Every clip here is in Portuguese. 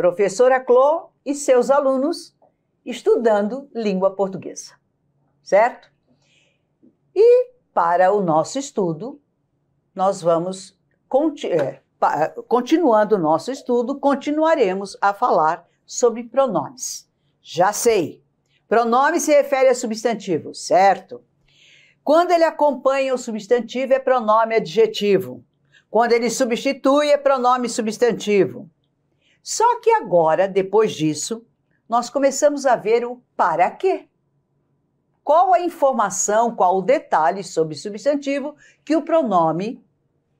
professora Clô e seus alunos estudando língua portuguesa, certo? E para o nosso estudo, nós vamos, é, continuando o nosso estudo, continuaremos a falar sobre pronomes. Já sei, pronome se refere a substantivo, certo? Quando ele acompanha o substantivo, é pronome adjetivo. Quando ele substitui, é pronome substantivo. Só que agora, depois disso, nós começamos a ver o para quê. Qual a informação, qual o detalhe sobre substantivo que o pronome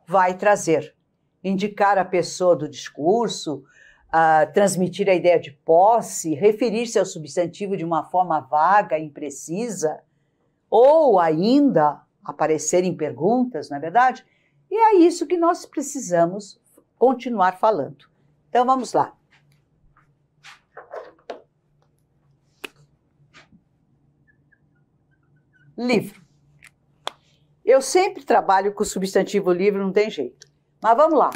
vai trazer? Indicar a pessoa do discurso, a transmitir a ideia de posse, referir-se ao substantivo de uma forma vaga, imprecisa, ou ainda aparecerem perguntas, não é verdade? E é isso que nós precisamos continuar falando. Então vamos lá. Livro. Eu sempre trabalho com o substantivo livro, não tem jeito. Mas vamos lá.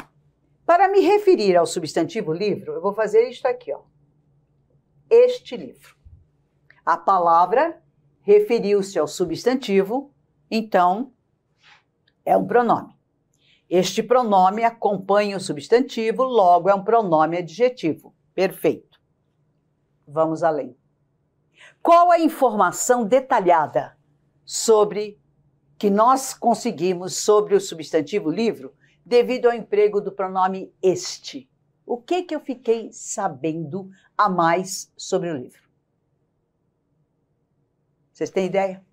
Para me referir ao substantivo livro, eu vou fazer isto aqui, ó. Este livro. A palavra referiu-se ao substantivo, então é um pronome. Este pronome acompanha o substantivo, logo é um pronome adjetivo. Perfeito. Vamos além. Qual a informação detalhada sobre que nós conseguimos sobre o substantivo livro devido ao emprego do pronome este? O que que eu fiquei sabendo a mais sobre o livro? Vocês têm ideia?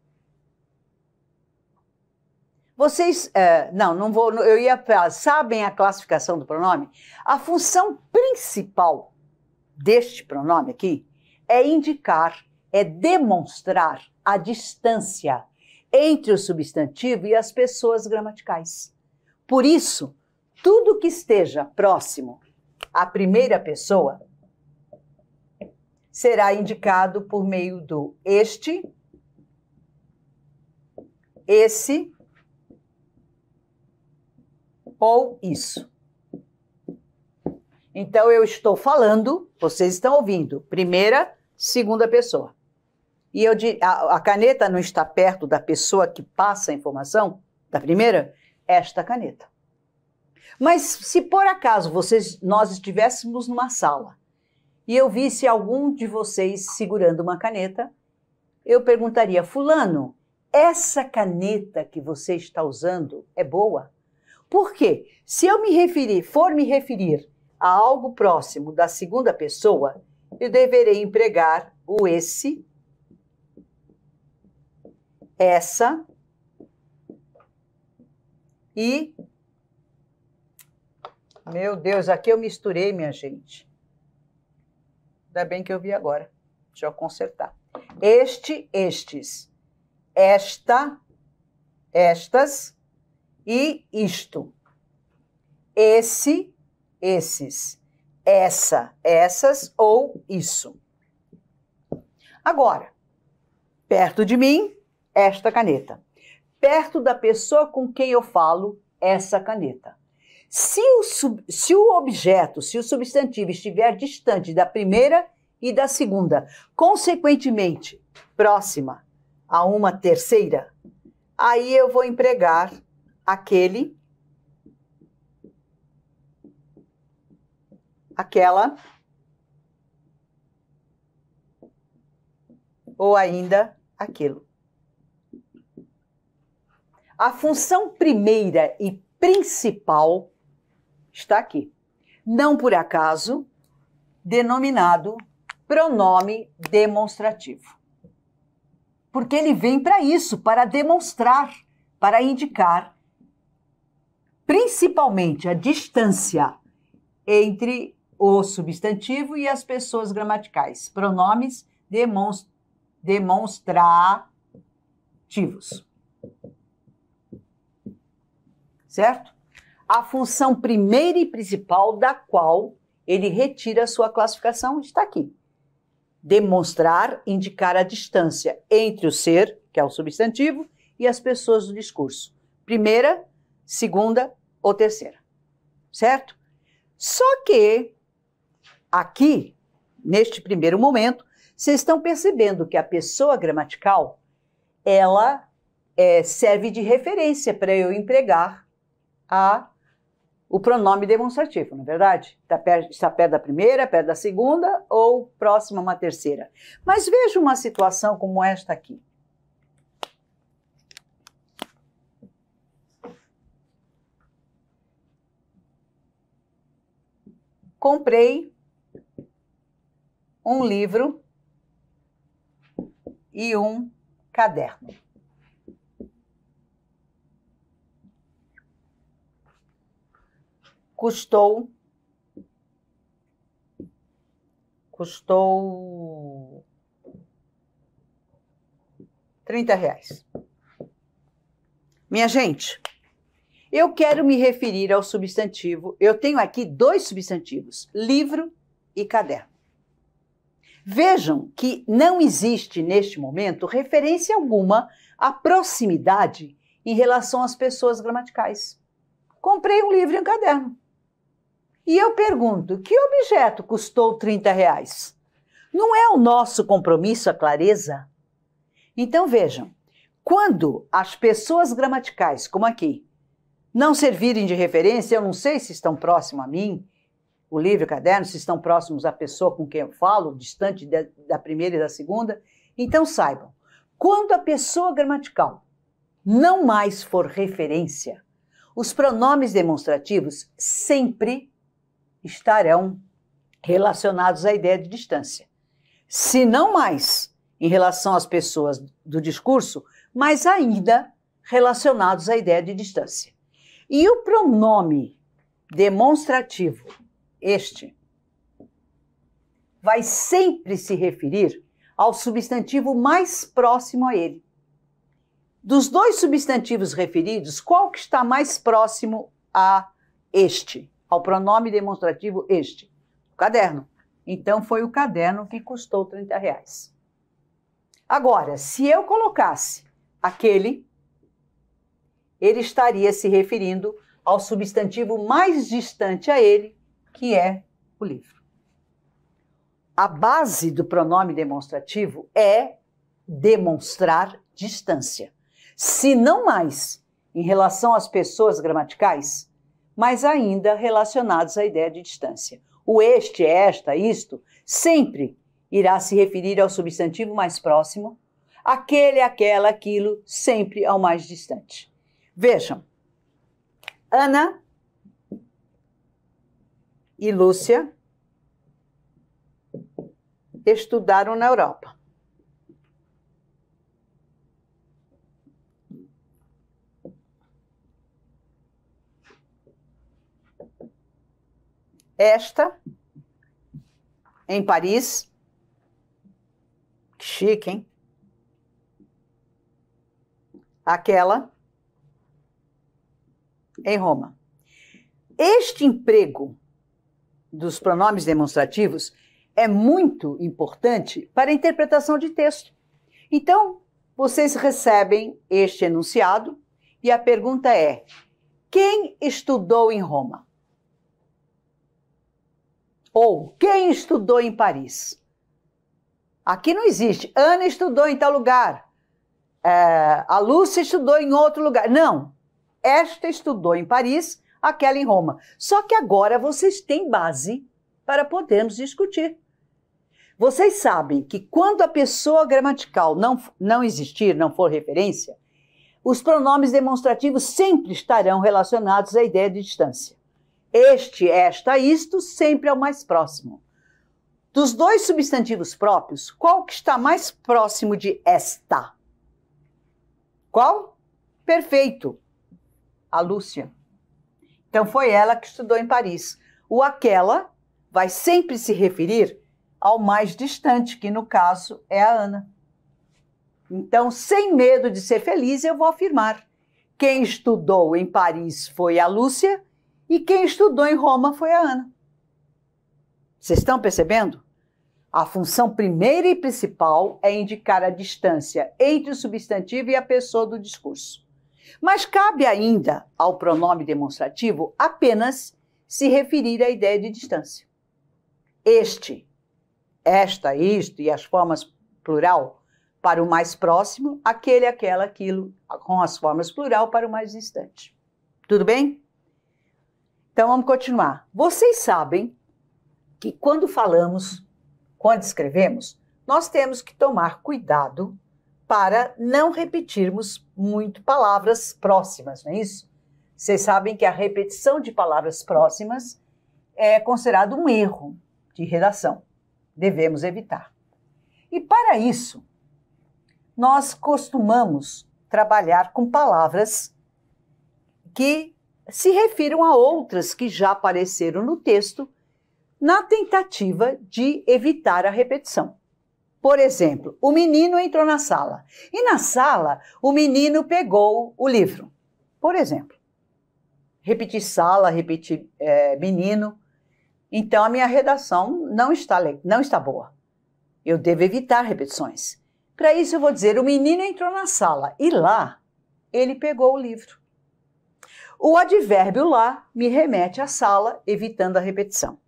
Vocês, é, não, não vou, eu ia para, sabem a classificação do pronome? A função principal deste pronome aqui é indicar, é demonstrar a distância entre o substantivo e as pessoas gramaticais. Por isso, tudo que esteja próximo à primeira pessoa será indicado por meio do este, esse ou isso. Então eu estou falando, vocês estão ouvindo, primeira, segunda pessoa. E eu, a, a caneta não está perto da pessoa que passa a informação, da primeira, esta caneta. Mas se por acaso vocês, nós estivéssemos numa sala e eu visse algum de vocês segurando uma caneta, eu perguntaria: Fulano, essa caneta que você está usando é boa? Por quê? Se eu me referir, for me referir a algo próximo da segunda pessoa, eu deverei empregar o esse, essa e. Meu Deus, aqui eu misturei, minha gente. Ainda bem que eu vi agora. Deixa eu consertar. Este, estes. Esta, estas e isto. Esse, esses. Essa, essas ou isso. Agora, perto de mim, esta caneta. Perto da pessoa com quem eu falo, essa caneta. Se o, sub, se o objeto, se o substantivo estiver distante da primeira e da segunda, consequentemente próxima a uma terceira, aí eu vou empregar aquele, aquela, ou ainda aquilo. A função primeira e principal está aqui. Não por acaso, denominado pronome demonstrativo. Porque ele vem para isso, para demonstrar, para indicar principalmente a distância entre o substantivo e as pessoas gramaticais, pronomes demonstrativos. Certo? A função primeira e principal da qual ele retira a sua classificação está aqui. Demonstrar, indicar a distância entre o ser, que é o substantivo, e as pessoas do discurso. Primeira, segunda ou terceira. Certo? Só que aqui, neste primeiro momento, vocês estão percebendo que a pessoa gramatical ela é, serve de referência para eu empregar a, o pronome demonstrativo, não é verdade? Está perto, está perto da primeira, perto da segunda ou próxima a uma terceira. Mas veja uma situação como esta aqui. comprei um livro e um caderno. Custou custou 30 reais. Minha gente, eu quero me referir ao substantivo. Eu tenho aqui dois substantivos: livro e caderno. Vejam que não existe neste momento referência alguma à proximidade em relação às pessoas gramaticais. Comprei um livro e um caderno. E eu pergunto: que objeto custou 30 reais? Não é o nosso compromisso a clareza? Então vejam: quando as pessoas gramaticais, como aqui, não servirem de referência, eu não sei se estão próximos a mim, o livro e o caderno, se estão próximos à pessoa com quem eu falo, distante de, da primeira e da segunda. Então saibam, quando a pessoa gramatical não mais for referência, os pronomes demonstrativos sempre estarão relacionados à ideia de distância. Se não mais em relação às pessoas do discurso, mas ainda relacionados à ideia de distância. E o pronome demonstrativo, este, vai sempre se referir ao substantivo mais próximo a ele. Dos dois substantivos referidos, qual que está mais próximo a este, ao pronome demonstrativo este? O caderno. Então foi o caderno que custou 30 reais. Agora, se eu colocasse aquele ele estaria se referindo ao substantivo mais distante a ele, que é o livro. A base do pronome demonstrativo é demonstrar distância, se não mais em relação às pessoas gramaticais, mas ainda relacionados à ideia de distância. O este, esta, isto, sempre irá se referir ao substantivo mais próximo, aquele, aquela, aquilo, sempre ao mais distante. Vejam, Ana e Lúcia estudaram na Europa. Esta em Paris. Que chique, hein? Aquela em Roma. Este emprego dos pronomes demonstrativos é muito importante para a interpretação de texto. Então, vocês recebem este enunciado e a pergunta é: quem estudou em Roma? Ou quem estudou em Paris? Aqui não existe. Ana estudou em tal lugar. É, a Lúcia estudou em outro lugar. Não. Esta estudou em Paris, aquela em Roma. Só que agora vocês têm base para podermos discutir. Vocês sabem que quando a pessoa gramatical não, não existir, não for referência, os pronomes demonstrativos sempre estarão relacionados à ideia de distância. Este, esta, isto sempre é o mais próximo. Dos dois substantivos próprios, qual que está mais próximo de esta? Qual? Perfeito a Lúcia. Então foi ela que estudou em Paris. O aquela vai sempre se referir ao mais distante, que no caso é a Ana. Então, sem medo de ser feliz, eu vou afirmar: quem estudou em Paris foi a Lúcia e quem estudou em Roma foi a Ana. Vocês estão percebendo? A função primeira e principal é indicar a distância entre o substantivo e a pessoa do discurso. Mas cabe ainda ao pronome demonstrativo apenas se referir à ideia de distância. Este, esta, isto e as formas plural para o mais próximo, aquele, aquela, aquilo, com as formas plural para o mais distante. Tudo bem? Então vamos continuar. Vocês sabem que quando falamos, quando escrevemos, nós temos que tomar cuidado para não repetirmos muito palavras próximas, não é isso? Vocês sabem que a repetição de palavras próximas é considerado um erro de redação. Devemos evitar. E para isso, nós costumamos trabalhar com palavras que se refiram a outras que já apareceram no texto, na tentativa de evitar a repetição. Por exemplo, o menino entrou na sala e na sala o menino pegou o livro. Por exemplo, repetir sala, repetir é, menino. Então a minha redação não está, não está boa. Eu devo evitar repetições. Para isso eu vou dizer: o menino entrou na sala e lá ele pegou o livro. O advérbio lá me remete à sala, evitando a repetição.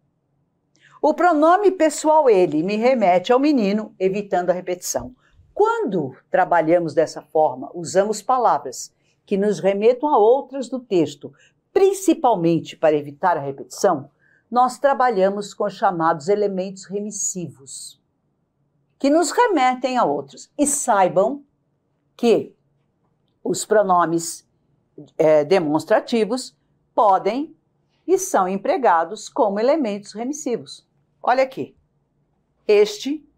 O pronome pessoal ele me remete ao menino, evitando a repetição. Quando trabalhamos dessa forma, usamos palavras que nos remetam a outras do texto, principalmente para evitar a repetição, nós trabalhamos com chamados elementos remissivos, que nos remetem a outros. E saibam que os pronomes é, demonstrativos podem e são empregados como elementos remissivos. Olha aqui. Este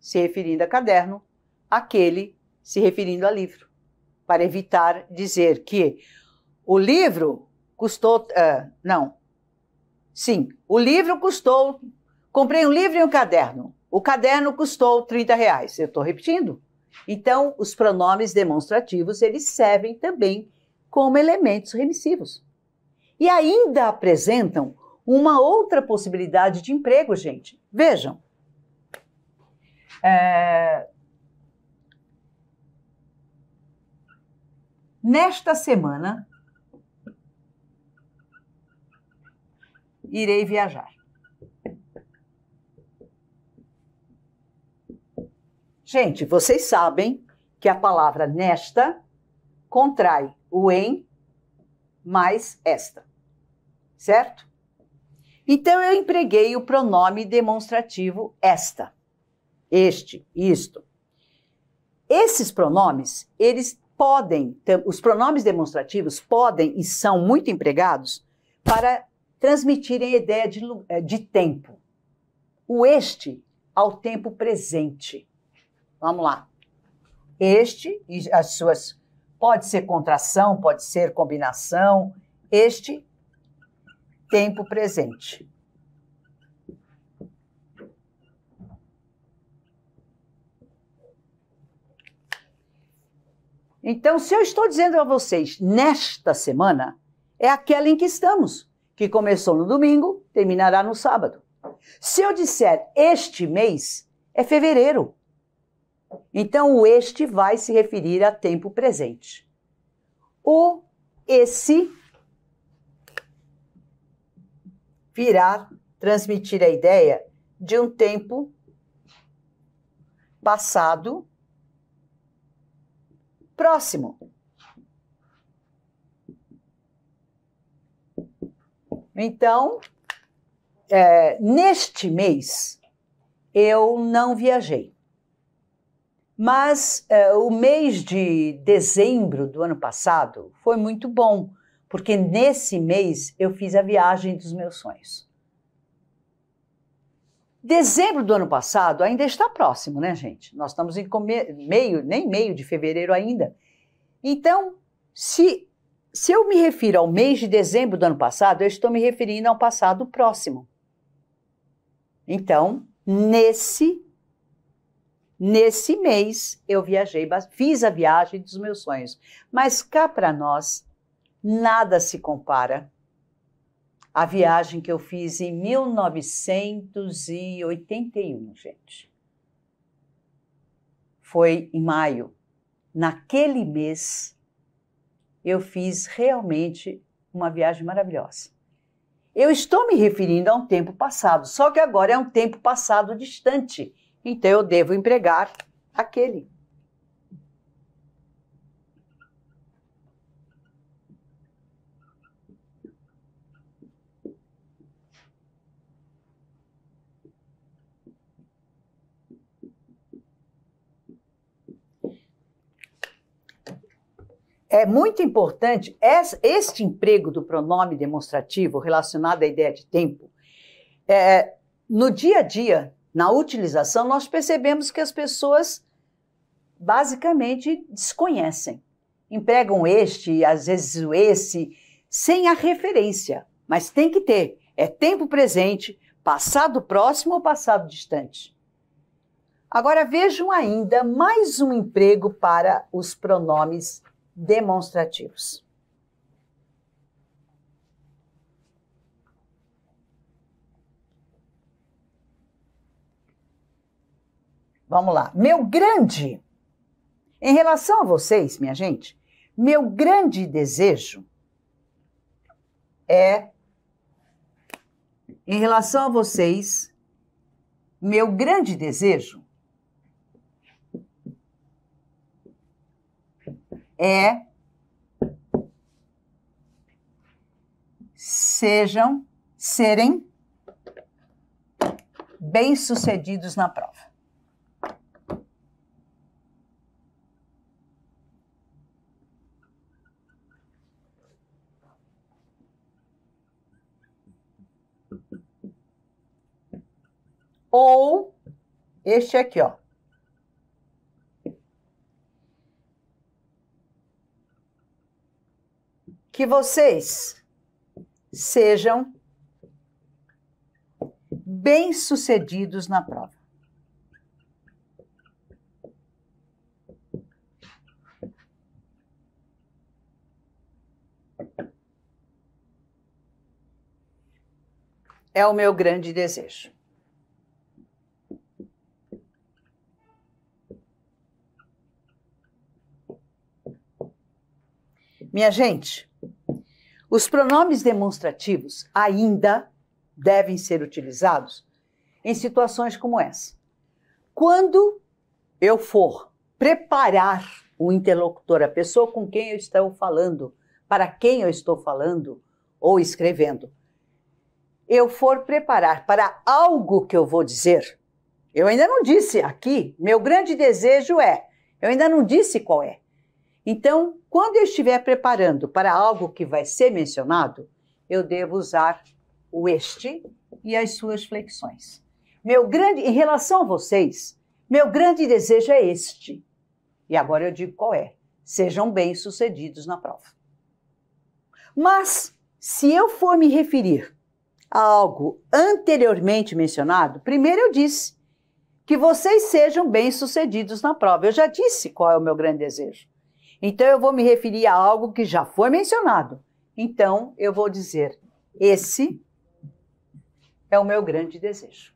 se referindo a caderno, aquele se referindo a livro, para evitar dizer que o livro custou. Uh, não. Sim, o livro custou. Comprei um livro e um caderno. O caderno custou 30 reais. Eu estou repetindo. Então, os pronomes demonstrativos eles servem também como elementos remissivos. E ainda apresentam uma outra possibilidade de emprego, gente. Vejam. É... Nesta semana, irei viajar. Gente, vocês sabem que a palavra nesta contrai o em mais esta, certo? Então eu empreguei o pronome demonstrativo esta, este, isto. Esses pronomes, eles podem, os pronomes demonstrativos podem e são muito empregados para transmitirem a ideia de, eh, de tempo. O este ao tempo presente. Vamos lá. Este e as suas pode ser contração, pode ser combinação. Este tempo presente. Então, se eu estou dizendo a vocês, nesta semana, é aquela em que estamos, que começou no domingo, terminará no sábado. Se eu disser este mês, é fevereiro. Então, o este vai se referir a tempo presente. O esse virar transmitir a ideia de um tempo passado próximo. Então, é, neste mês, eu não viajei. Mas é, o mês de dezembro do ano passado foi muito bom, porque nesse mês eu fiz a viagem dos meus sonhos. Dezembro do ano passado ainda está próximo, né, gente? Nós estamos em meio, nem meio de fevereiro ainda. Então, se, se eu me refiro ao mês de dezembro do ano passado, eu estou me referindo ao passado próximo. Então, nesse nesse mês eu viajei, fiz a viagem dos meus sonhos. Mas cá para nós nada se compara à viagem que eu fiz em 1981, gente. Foi em maio. Naquele mês, eu fiz realmente uma viagem maravilhosa. Eu estou me referindo a um tempo passado, só que agora é um tempo passado distante, então eu devo empregar aquele. é muito importante este emprego do pronome demonstrativo relacionado à ideia de tempo. É, no dia a dia, na utilização, nós percebemos que as pessoas basicamente desconhecem. Empregam este, às vezes o esse, sem a referência, mas tem que ter. É tempo presente, passado próximo ou passado distante. Agora vejam ainda mais um emprego para os pronomes demonstrativos. Vamos lá. Meu grande. Em relação a vocês, minha gente, meu grande desejo é. Em relação a vocês, meu grande desejo é sejam, serem bem-sucedidos na prova. Ou este aqui, ó. que vocês sejam bem-sucedidos na prova. É o meu grande desejo. Minha gente, os pronomes demonstrativos ainda devem ser utilizados em situações como essa. Quando eu for preparar o interlocutor, a pessoa com quem eu estou falando, para quem eu estou falando ou escrevendo, eu for preparar para algo que eu vou dizer, eu ainda não disse aqui, meu grande desejo é, eu ainda não disse qual é. Então, quando eu estiver preparando para algo que vai ser mencionado, eu devo usar o este e as suas flexões. Meu grande, em relação a vocês, meu grande desejo é este. E agora eu digo qual é: sejam bem-sucedidos na prova. Mas, se eu for me referir a algo anteriormente mencionado, primeiro eu disse que vocês sejam bem-sucedidos na prova. Eu já disse qual é o meu grande desejo. Então eu vou me referir a algo que já foi mencionado. Então eu vou dizer: esse é o meu grande desejo.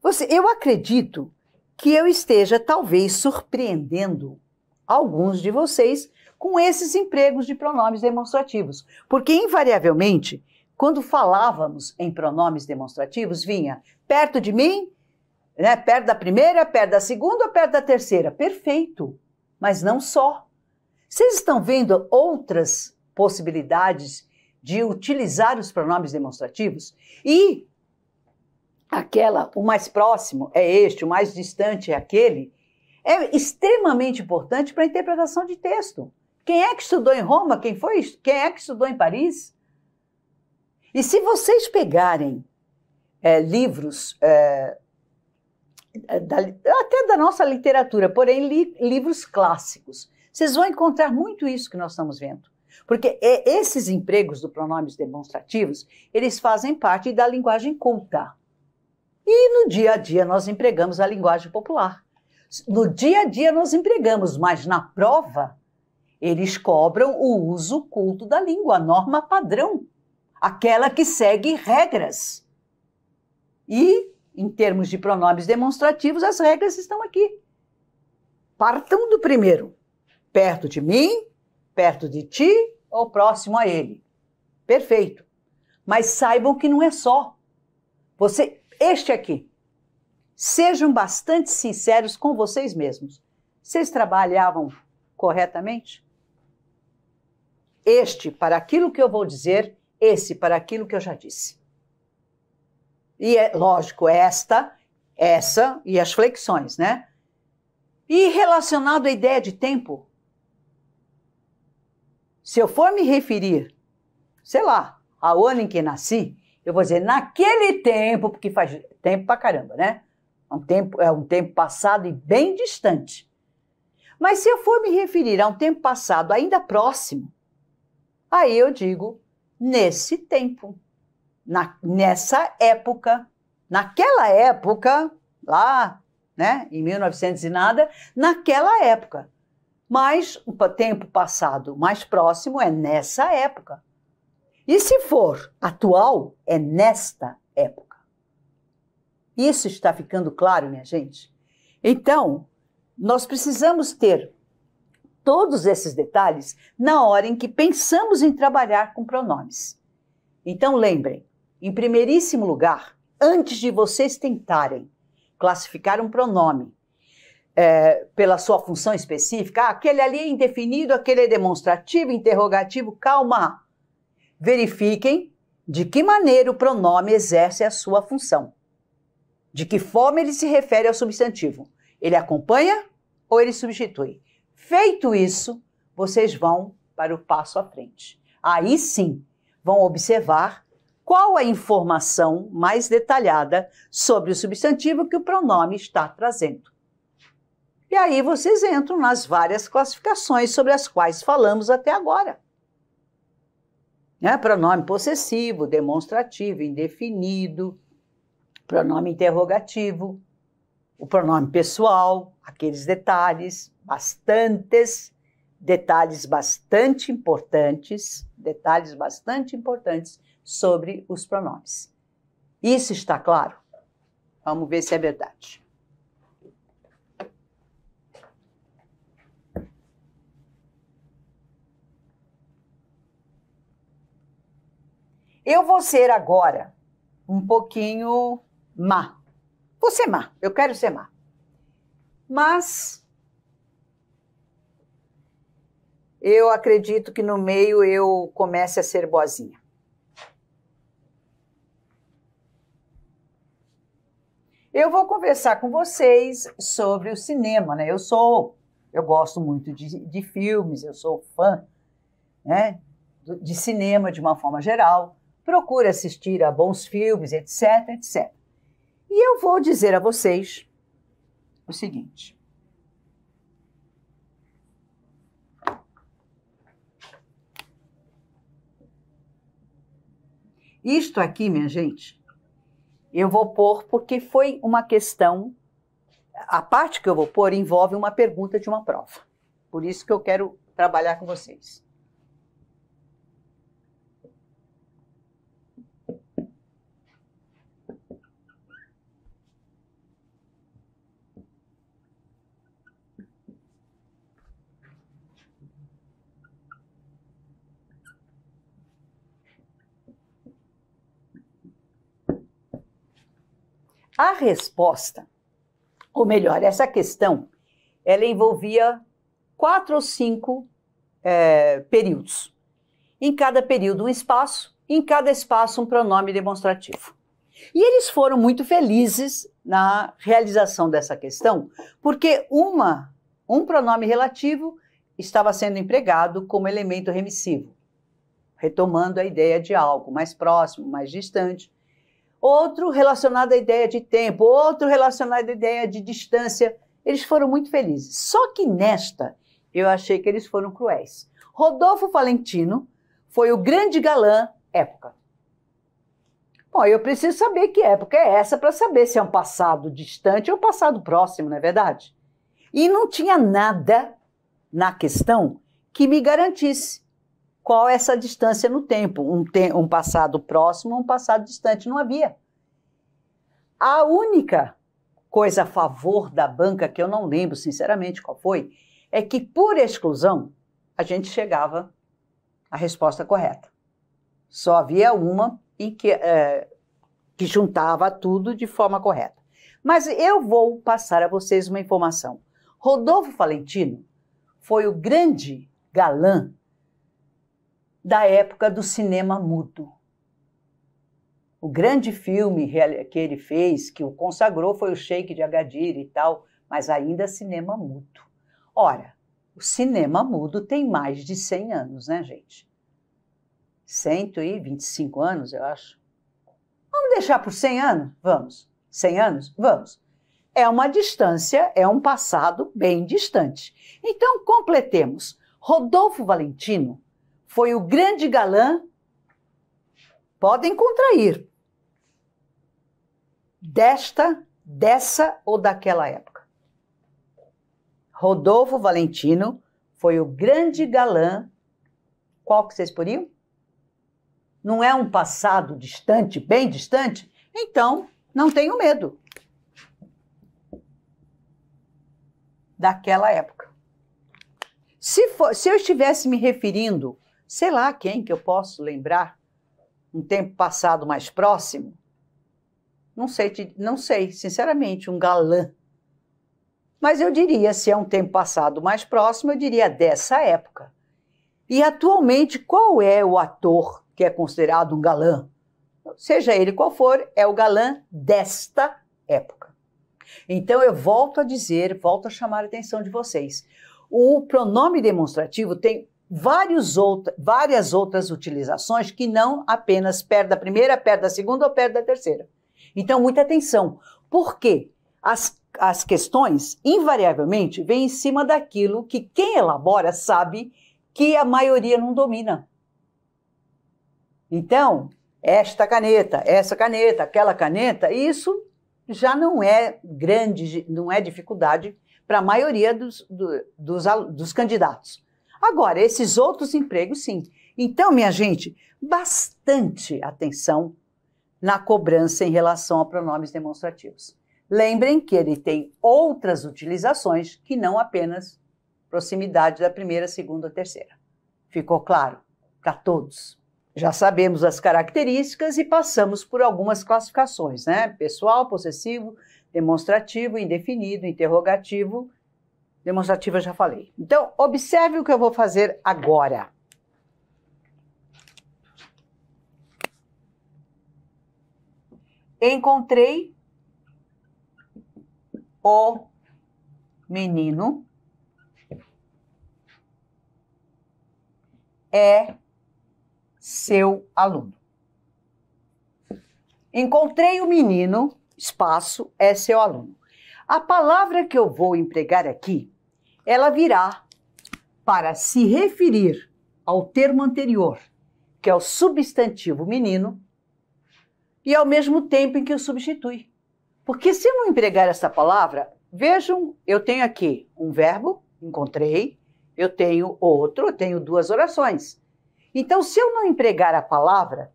Você, eu acredito que eu esteja talvez surpreendendo alguns de vocês com esses empregos de pronomes demonstrativos, porque invariavelmente, quando falávamos em pronomes demonstrativos, vinha perto de mim, né, perto da primeira, perto da segunda, perto da terceira. Perfeito mas não só. Vocês estão vendo outras possibilidades de utilizar os pronomes demonstrativos? E aquela, o mais próximo é este, o mais distante é aquele, é extremamente importante para a interpretação de texto. Quem é que estudou em Roma? Quem foi? Quem é que estudou em Paris? E se vocês pegarem é, livros é, é, da, até da nossa literatura, porém li, livros clássicos. Vocês vão encontrar muito isso que nós estamos vendo. Porque é, esses empregos do pronomes demonstrativos, eles fazem parte da linguagem culta. E no dia a dia nós empregamos a linguagem popular. No dia a dia nós empregamos, mas na prova eles cobram o uso culto da língua, a norma padrão, aquela que segue regras. E em termos de pronomes demonstrativos, as regras estão aqui. Partam do primeiro. Perto de mim, perto de ti ou próximo a ele. Perfeito. Mas saibam que não é só. Você, este aqui. Sejam bastante sinceros com vocês mesmos. Vocês trabalhavam corretamente? Este para aquilo que eu vou dizer, esse para aquilo que eu já disse. E é, lógico, esta, essa e as flexões, né? E relacionado à ideia de tempo, se eu for me referir, sei lá, ao ano em que nasci, eu vou dizer naquele tempo, porque faz tempo pra caramba, né? É um tempo, é um tempo passado e bem distante. Mas se eu for me referir a um tempo passado ainda próximo, aí eu digo nesse tempo na, nessa época, naquela época, lá, né, em 1900 e nada, naquela época. Mas o tempo passado mais próximo é nessa época. E se for atual, é nesta época. Isso está ficando claro, minha gente? Então, nós precisamos ter todos esses detalhes na hora em que pensamos em trabalhar com pronomes. Então, lembrem, em primeiríssimo lugar, antes de vocês tentarem classificar um pronome é, pela sua função específica, ah, aquele ali é indefinido, aquele é demonstrativo, interrogativo, calma. Verifiquem de que maneira o pronome exerce a sua função. De que forma ele se refere ao substantivo? Ele acompanha ou ele substitui? Feito isso, vocês vão para o passo à frente. Aí sim, vão observar qual a informação mais detalhada sobre o substantivo que o pronome está trazendo. E aí vocês entram nas várias classificações sobre as quais falamos até agora. Né? Pronome possessivo, demonstrativo, indefinido, pronome interrogativo, o pronome pessoal, aqueles detalhes, bastantes, detalhes bastante importantes, detalhes bastante importantes sobre os pronomes. Isso está claro? Vamos ver se é verdade. Eu vou ser agora um pouquinho má. Vou ser má, eu quero ser má. Mas eu acredito que no meio eu comece a ser boazinha. Eu vou conversar com vocês sobre o cinema, né? Eu sou, eu gosto muito de, de filmes, eu sou fã, né? De cinema de uma forma geral, procuro assistir a bons filmes, etc, etc. E eu vou dizer a vocês o seguinte. Isto aqui, minha gente, eu vou pôr porque foi uma questão. A parte que eu vou pôr envolve uma pergunta de uma prova. Por isso que eu quero trabalhar com vocês. A resposta, ou melhor, essa questão, ela envolvia quatro ou cinco é, períodos. Em cada período, um espaço, em cada espaço, um pronome demonstrativo. E eles foram muito felizes na realização dessa questão, porque uma, um pronome relativo estava sendo empregado como elemento remissivo, retomando a ideia de algo mais próximo, mais distante, outro relacionado à ideia de tempo, outro relacionado à ideia de distância. Eles foram muito felizes. Só que nesta, eu achei que eles foram cruéis. Rodolfo Valentino foi o grande galã época. Bom, eu preciso saber que época é essa para saber se é um passado distante ou um passado próximo, não é verdade? E não tinha nada na questão que me garantisse qual é essa distância no tempo, um, te um passado próximo, um passado distante. Não havia. A única coisa a favor da banca, que eu não lembro sinceramente qual foi, é que por exclusão a gente chegava à resposta correta. Só havia uma em que, é, que juntava tudo de forma correta. Mas eu vou passar a vocês uma informação. Rodolfo Valentino foi o grande galã da época do cinema mudo. O grande filme que ele fez, que o consagrou, foi o Sheik de Agadir e tal, mas ainda cinema mudo. Ora, o cinema mudo tem mais de 100 anos, né, gente? 125 anos, eu acho. Vamos deixar por 100 anos? Vamos. 100 anos? Vamos. É uma distância, é um passado bem distante. Então, completemos. Rodolfo Valentino foi o grande galã, podem contrair, desta, dessa ou daquela época. Rodolfo Valentino foi o grande galã. Qual que vocês poriam? Não é um passado distante, bem distante? Então, não tenho medo. Daquela época. Se, for, se eu estivesse me referindo sei lá quem que eu posso lembrar, um tempo passado mais próximo. Não sei, não sei, sinceramente, um galã. Mas eu diria, se é um tempo passado mais próximo, eu diria dessa época. E atualmente, qual é o ator que é considerado um galã? Seja ele qual for, é o galã desta época. Então eu volto a dizer, volto a chamar a atenção de vocês. O pronome demonstrativo tem vários outra, várias outras utilizações que não apenas perda a primeira, perda a segunda ou perda a terceira. Então, muita atenção, porque as, as questões, invariavelmente, vêm em cima daquilo que quem elabora sabe que a maioria não domina. Então, esta caneta, essa caneta, aquela caneta, isso já não é grande, não é dificuldade para a maioria dos, do, dos, dos candidatos. Agora, esses outros empregos, sim. Então, minha gente, bastante atenção na cobrança em relação a pronomes demonstrativos. Lembrem que ele tem outras utilizações que não apenas proximidade da primeira, segunda ou terceira. Ficou claro para todos? Já sabemos as características e passamos por algumas classificações, né? Pessoal, possessivo, demonstrativo, indefinido, interrogativo Demonstrativa já falei. Então, observe o que eu vou fazer agora. Encontrei o menino. É seu aluno. Encontrei o menino, espaço, é seu aluno. A palavra que eu vou empregar aqui ela virá para se referir ao termo anterior, que é o substantivo menino, e ao mesmo tempo em que o substitui. Porque se eu não empregar essa palavra, vejam, eu tenho aqui um verbo, encontrei, eu tenho outro, eu tenho duas orações. Então, se eu não empregar a palavra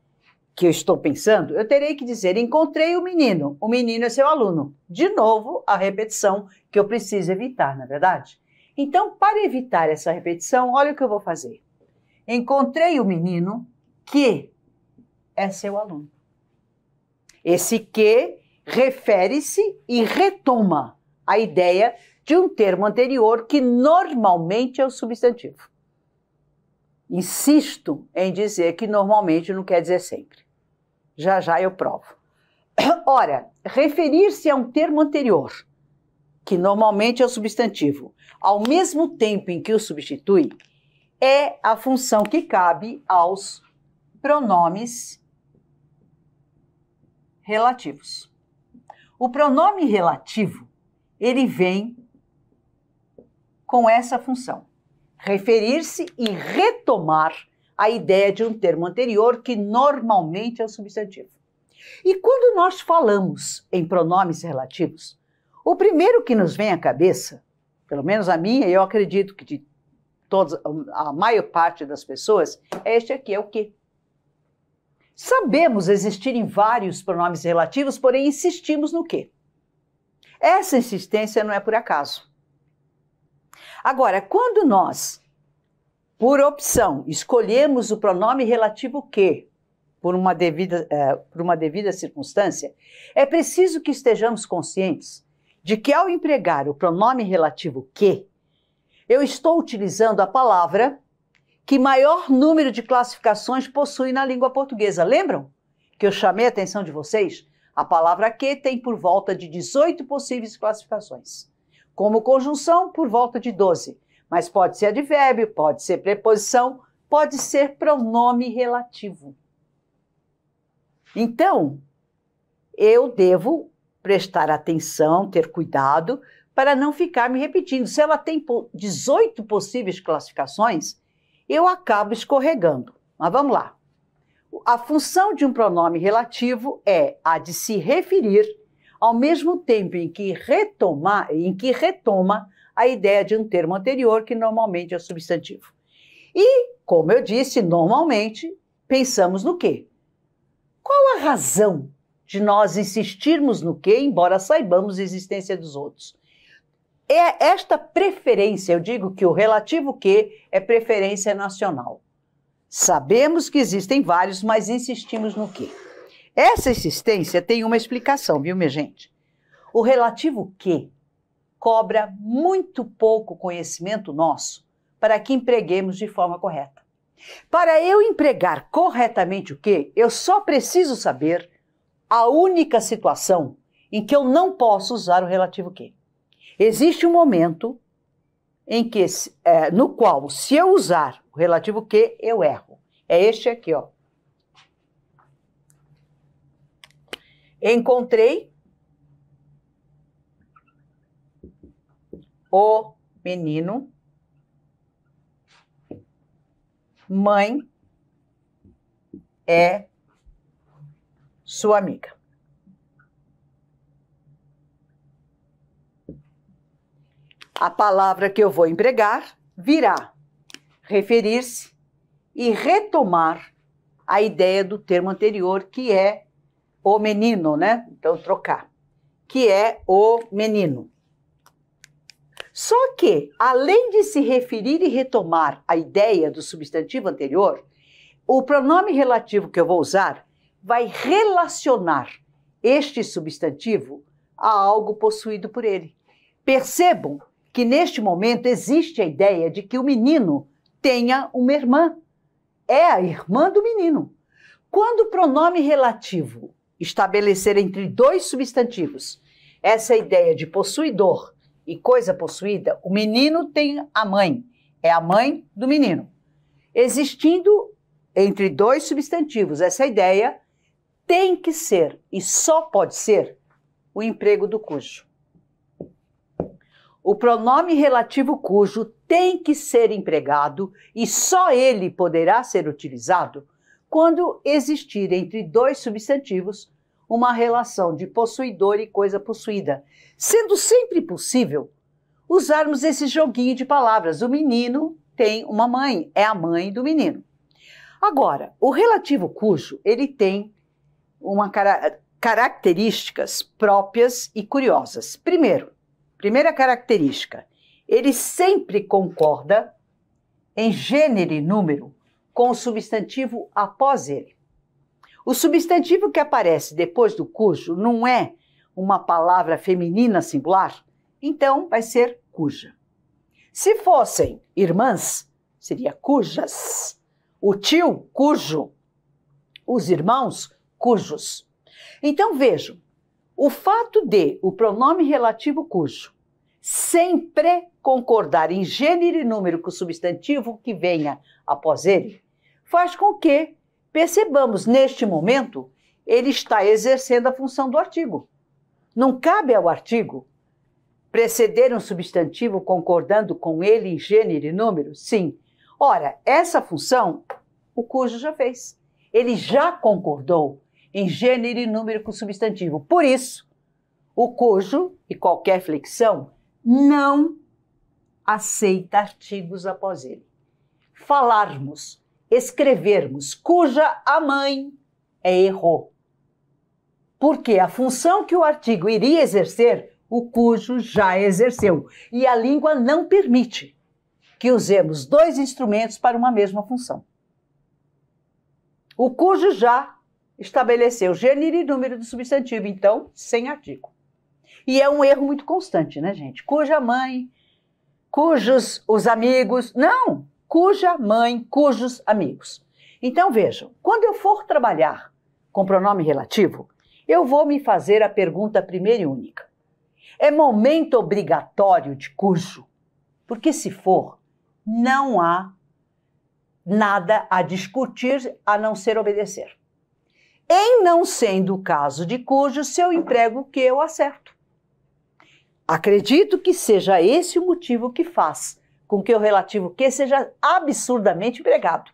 que eu estou pensando, eu terei que dizer: encontrei o menino, o menino é seu aluno. De novo, a repetição que eu preciso evitar, na é verdade? Então, para evitar essa repetição, olha o que eu vou fazer. Encontrei o menino que é seu aluno. Esse que refere-se e retoma a ideia de um termo anterior que normalmente é o substantivo. Insisto em dizer que normalmente não quer dizer sempre. Já já eu provo. Ora, referir-se a um termo anterior que normalmente é o substantivo, ao mesmo tempo em que o substitui, é a função que cabe aos pronomes relativos. O pronome relativo, ele vem com essa função: referir-se e retomar a ideia de um termo anterior que normalmente é o substantivo. E quando nós falamos em pronomes relativos, o primeiro que nos vem à cabeça, pelo menos a minha, e eu acredito que de todos, a maior parte das pessoas, é este aqui, é o que. Sabemos existirem vários pronomes relativos, porém insistimos no que. Essa insistência não é por acaso. Agora, quando nós, por opção, escolhemos o pronome relativo que, por uma devida, é, por uma devida circunstância, é preciso que estejamos conscientes de que ao empregar o pronome relativo que, eu estou utilizando a palavra que maior número de classificações possui na língua portuguesa. Lembram que eu chamei a atenção de vocês? A palavra que tem por volta de 18 possíveis classificações. Como conjunção, por volta de 12. Mas pode ser advérbio, pode ser preposição, pode ser pronome relativo. Então, eu devo prestar atenção, ter cuidado, para não ficar me repetindo. Se ela tem 18 possíveis classificações, eu acabo escorregando. Mas vamos lá. A função de um pronome relativo é a de se referir ao mesmo tempo em que, retomar, em que retoma a ideia de um termo anterior, que normalmente é substantivo. E, como eu disse, normalmente pensamos no quê? Qual a razão de nós insistirmos no que, embora saibamos a existência dos outros. É esta preferência, eu digo que o relativo que é preferência nacional. Sabemos que existem vários, mas insistimos no que. Essa insistência tem uma explicação, viu, minha gente? O relativo que cobra muito pouco conhecimento nosso para que empreguemos de forma correta. Para eu empregar corretamente o que, eu só preciso saber a única situação em que eu não posso usar o relativo que. Existe um momento em que, é, no qual, se eu usar o relativo que, eu erro. É este aqui, ó. Encontrei o menino, mãe é sua amiga. A palavra que eu vou empregar virá referir-se e retomar a ideia do termo anterior, que é o menino, né? Então, trocar. Que é o menino. Só que, além de se referir e retomar a ideia do substantivo anterior, o pronome relativo que eu vou usar vai relacionar este substantivo a algo possuído por ele. Percebam que neste momento existe a ideia de que o menino tenha uma irmã. É a irmã do menino. Quando o pronome relativo estabelecer entre dois substantivos essa ideia de possuidor e coisa possuída, o menino tem a mãe, é a mãe do menino. Existindo entre dois substantivos essa ideia, tem que ser e só pode ser o emprego do cujo. O pronome relativo cujo tem que ser empregado e só ele poderá ser utilizado quando existir entre dois substantivos uma relação de possuidor e coisa possuída, sendo sempre possível usarmos esse joguinho de palavras. O menino tem uma mãe, é a mãe do menino. Agora, o relativo cujo, ele tem uma cara características próprias e curiosas. Primeiro, primeira característica, ele sempre concorda em gênero e número com o substantivo após ele. O substantivo que aparece depois do cujo não é uma palavra feminina singular, então vai ser cuja. Se fossem irmãs, seria cujas. O tio, cujo. Os irmãos, cujos. Então vejam, o fato de o pronome relativo cujo sempre concordar em gênero e número com o substantivo que venha após ele faz com que percebamos neste momento ele está exercendo a função do artigo. Não cabe ao artigo preceder um substantivo concordando com ele em gênero e número? Sim. Ora, essa função o cujo já fez. Ele já concordou em gênero e número com substantivo. Por isso, o cujo e qualquer flexão não aceita artigos após ele. Falarmos, escrevermos cuja a mãe é erro. Porque a função que o artigo iria exercer, o cujo já exerceu. E a língua não permite que usemos dois instrumentos para uma mesma função. O cujo já estabeleceu gênero e número do substantivo, então, sem artigo. E é um erro muito constante, né, gente? Cuja mãe, cujos os amigos. Não! Cuja mãe, cujos amigos. Então vejam, quando eu for trabalhar com pronome relativo, eu vou me fazer a pergunta primeira e única. É momento obrigatório de cujo? Porque se for, não há nada a discutir a não ser obedecer. Em não sendo o caso de cujo, se eu emprego que eu acerto. Acredito que seja esse o motivo que faz com que o relativo que seja absurdamente empregado.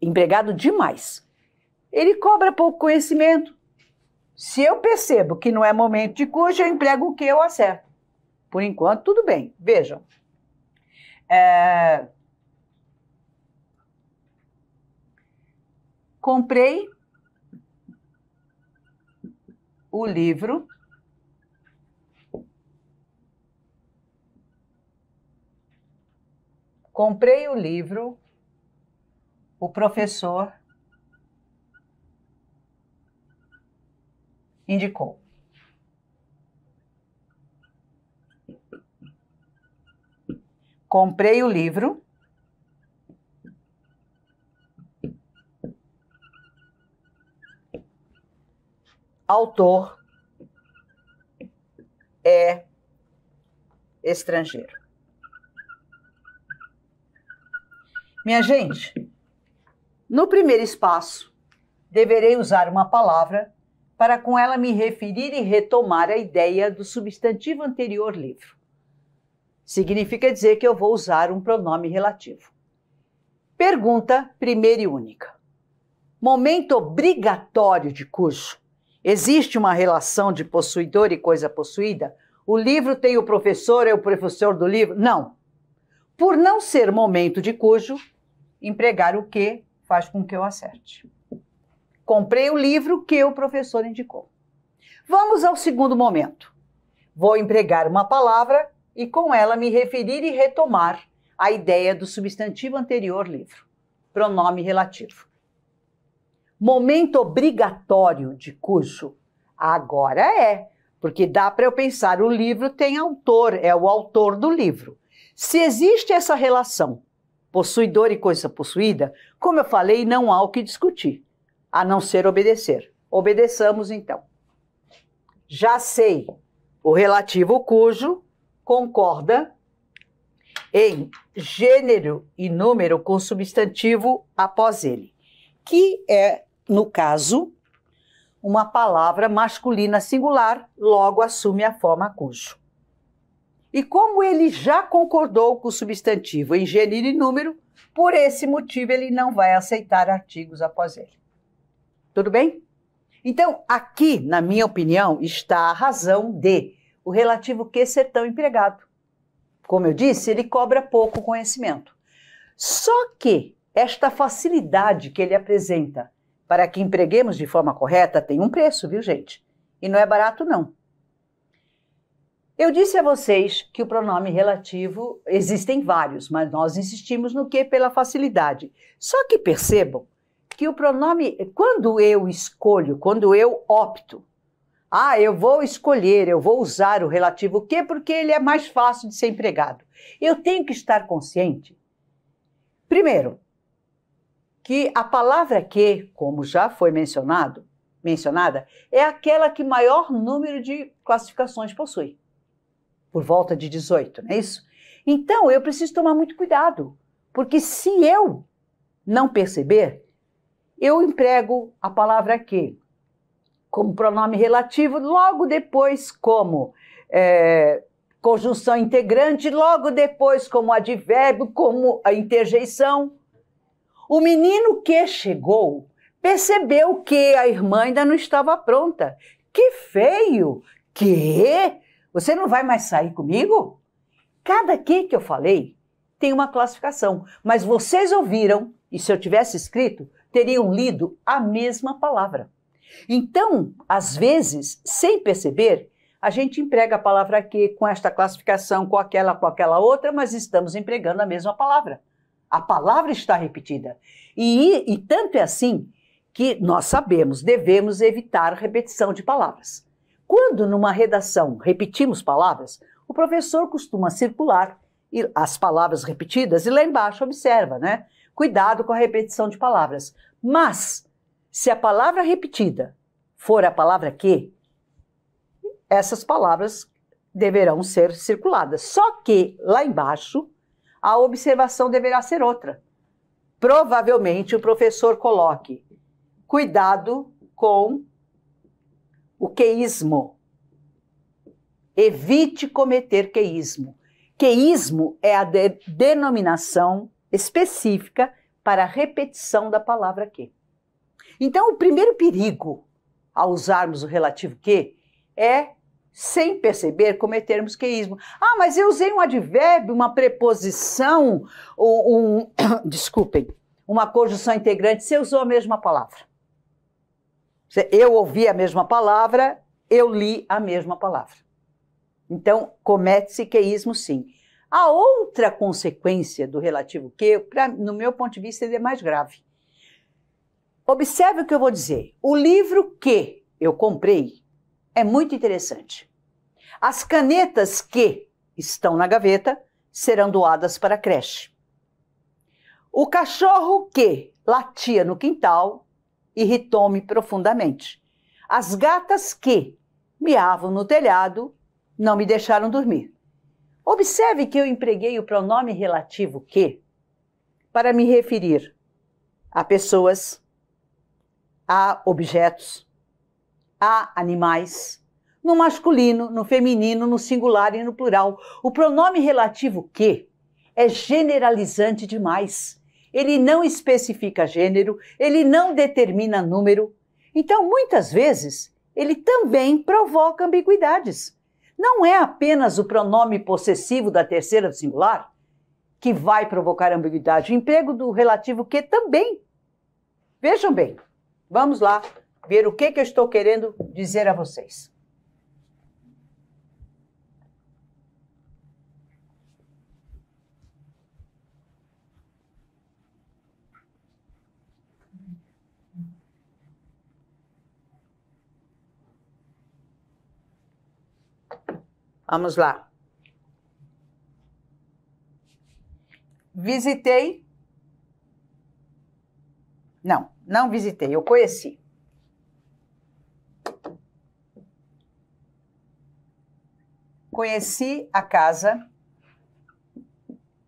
Empregado demais. Ele cobra pouco conhecimento. Se eu percebo que não é momento de cujo, eu emprego o que eu acerto. Por enquanto, tudo bem. Vejam. É, comprei o livro comprei o livro o professor indicou comprei o livro autor é estrangeiro. Minha gente, no primeiro espaço, deverei usar uma palavra para com ela me referir e retomar a ideia do substantivo anterior livro. Significa dizer que eu vou usar um pronome relativo. Pergunta primeira e única. Momento obrigatório de curso Existe uma relação de possuidor e coisa possuída? O livro tem o professor, é o professor do livro? Não. Por não ser momento de cujo, empregar o que faz com que eu acerte. Comprei o livro que o professor indicou. Vamos ao segundo momento. Vou empregar uma palavra e com ela me referir e retomar a ideia do substantivo anterior livro, pronome relativo momento obrigatório de curso? Agora é, porque dá para eu pensar, o livro tem autor, é o autor do livro. Se existe essa relação, possuidor e coisa possuída, como eu falei, não há o que discutir, a não ser obedecer. Obedeçamos então. Já sei, o relativo cujo concorda em gênero e número com substantivo após ele que é, no caso, uma palavra masculina singular, logo assume a forma cujo. E como ele já concordou com o substantivo em gênero e número, por esse motivo ele não vai aceitar artigos após ele. Tudo bem? Então, aqui, na minha opinião, está a razão de o relativo que ser tão empregado. Como eu disse, ele cobra pouco conhecimento. Só que esta facilidade que ele apresenta para que empreguemos de forma correta tem um preço, viu, gente? E não é barato, não. Eu disse a vocês que o pronome relativo existem vários, mas nós insistimos no que pela facilidade. Só que percebam que o pronome, quando eu escolho, quando eu opto, ah, eu vou escolher, eu vou usar o relativo que porque ele é mais fácil de ser empregado. Eu tenho que estar consciente, primeiro, que a palavra que, como já foi mencionado, mencionada, é aquela que maior número de classificações possui, por volta de 18, não é isso? Então eu preciso tomar muito cuidado, porque se eu não perceber, eu emprego a palavra que como pronome relativo, logo depois como é, conjunção integrante, logo depois como advérbio, como a interjeição. O menino que chegou percebeu que a irmã ainda não estava pronta. Que feio! Que? Você não vai mais sair comigo? Cada que que eu falei tem uma classificação, mas vocês ouviram, e se eu tivesse escrito, teriam lido a mesma palavra. Então, às vezes, sem perceber, a gente emprega a palavra que com esta classificação, com aquela, com aquela outra, mas estamos empregando a mesma palavra. A palavra está repetida. E, e tanto é assim que nós sabemos, devemos evitar repetição de palavras. Quando numa redação repetimos palavras, o professor costuma circular as palavras repetidas e lá embaixo observa, né? Cuidado com a repetição de palavras. Mas se a palavra repetida for a palavra que, essas palavras deverão ser circuladas. Só que lá embaixo a observação deverá ser outra. Provavelmente o professor coloque cuidado com o queísmo. Evite cometer queísmo. Queísmo é a de denominação específica para a repetição da palavra que. Então, o primeiro perigo ao usarmos o relativo que é sem perceber, cometermos queísmo. Ah, mas eu usei um advérbio, uma preposição, um, desculpem, uma conjunção integrante, você usou a mesma palavra. Eu ouvi a mesma palavra, eu li a mesma palavra. Então, comete-se queísmo sim. A outra consequência do relativo que, pra, no meu ponto de vista, ele é mais grave. Observe o que eu vou dizer. O livro que eu comprei é muito interessante. As canetas que estão na gaveta serão doadas para a creche. O cachorro que latia no quintal irritou-me profundamente. As gatas que miavam no telhado não me deixaram dormir. Observe que eu empreguei o pronome relativo que para me referir a pessoas, a objetos, a animais, no masculino, no feminino, no singular e no plural. O pronome relativo que é generalizante demais. Ele não especifica gênero, ele não determina número. Então, muitas vezes, ele também provoca ambiguidades. Não é apenas o pronome possessivo da terceira do singular que vai provocar ambiguidade. O emprego do relativo que também. Vejam bem, vamos lá ver o que, que eu estou querendo dizer a vocês. Vamos lá. Visitei. Não, não visitei, eu conheci. Conheci a casa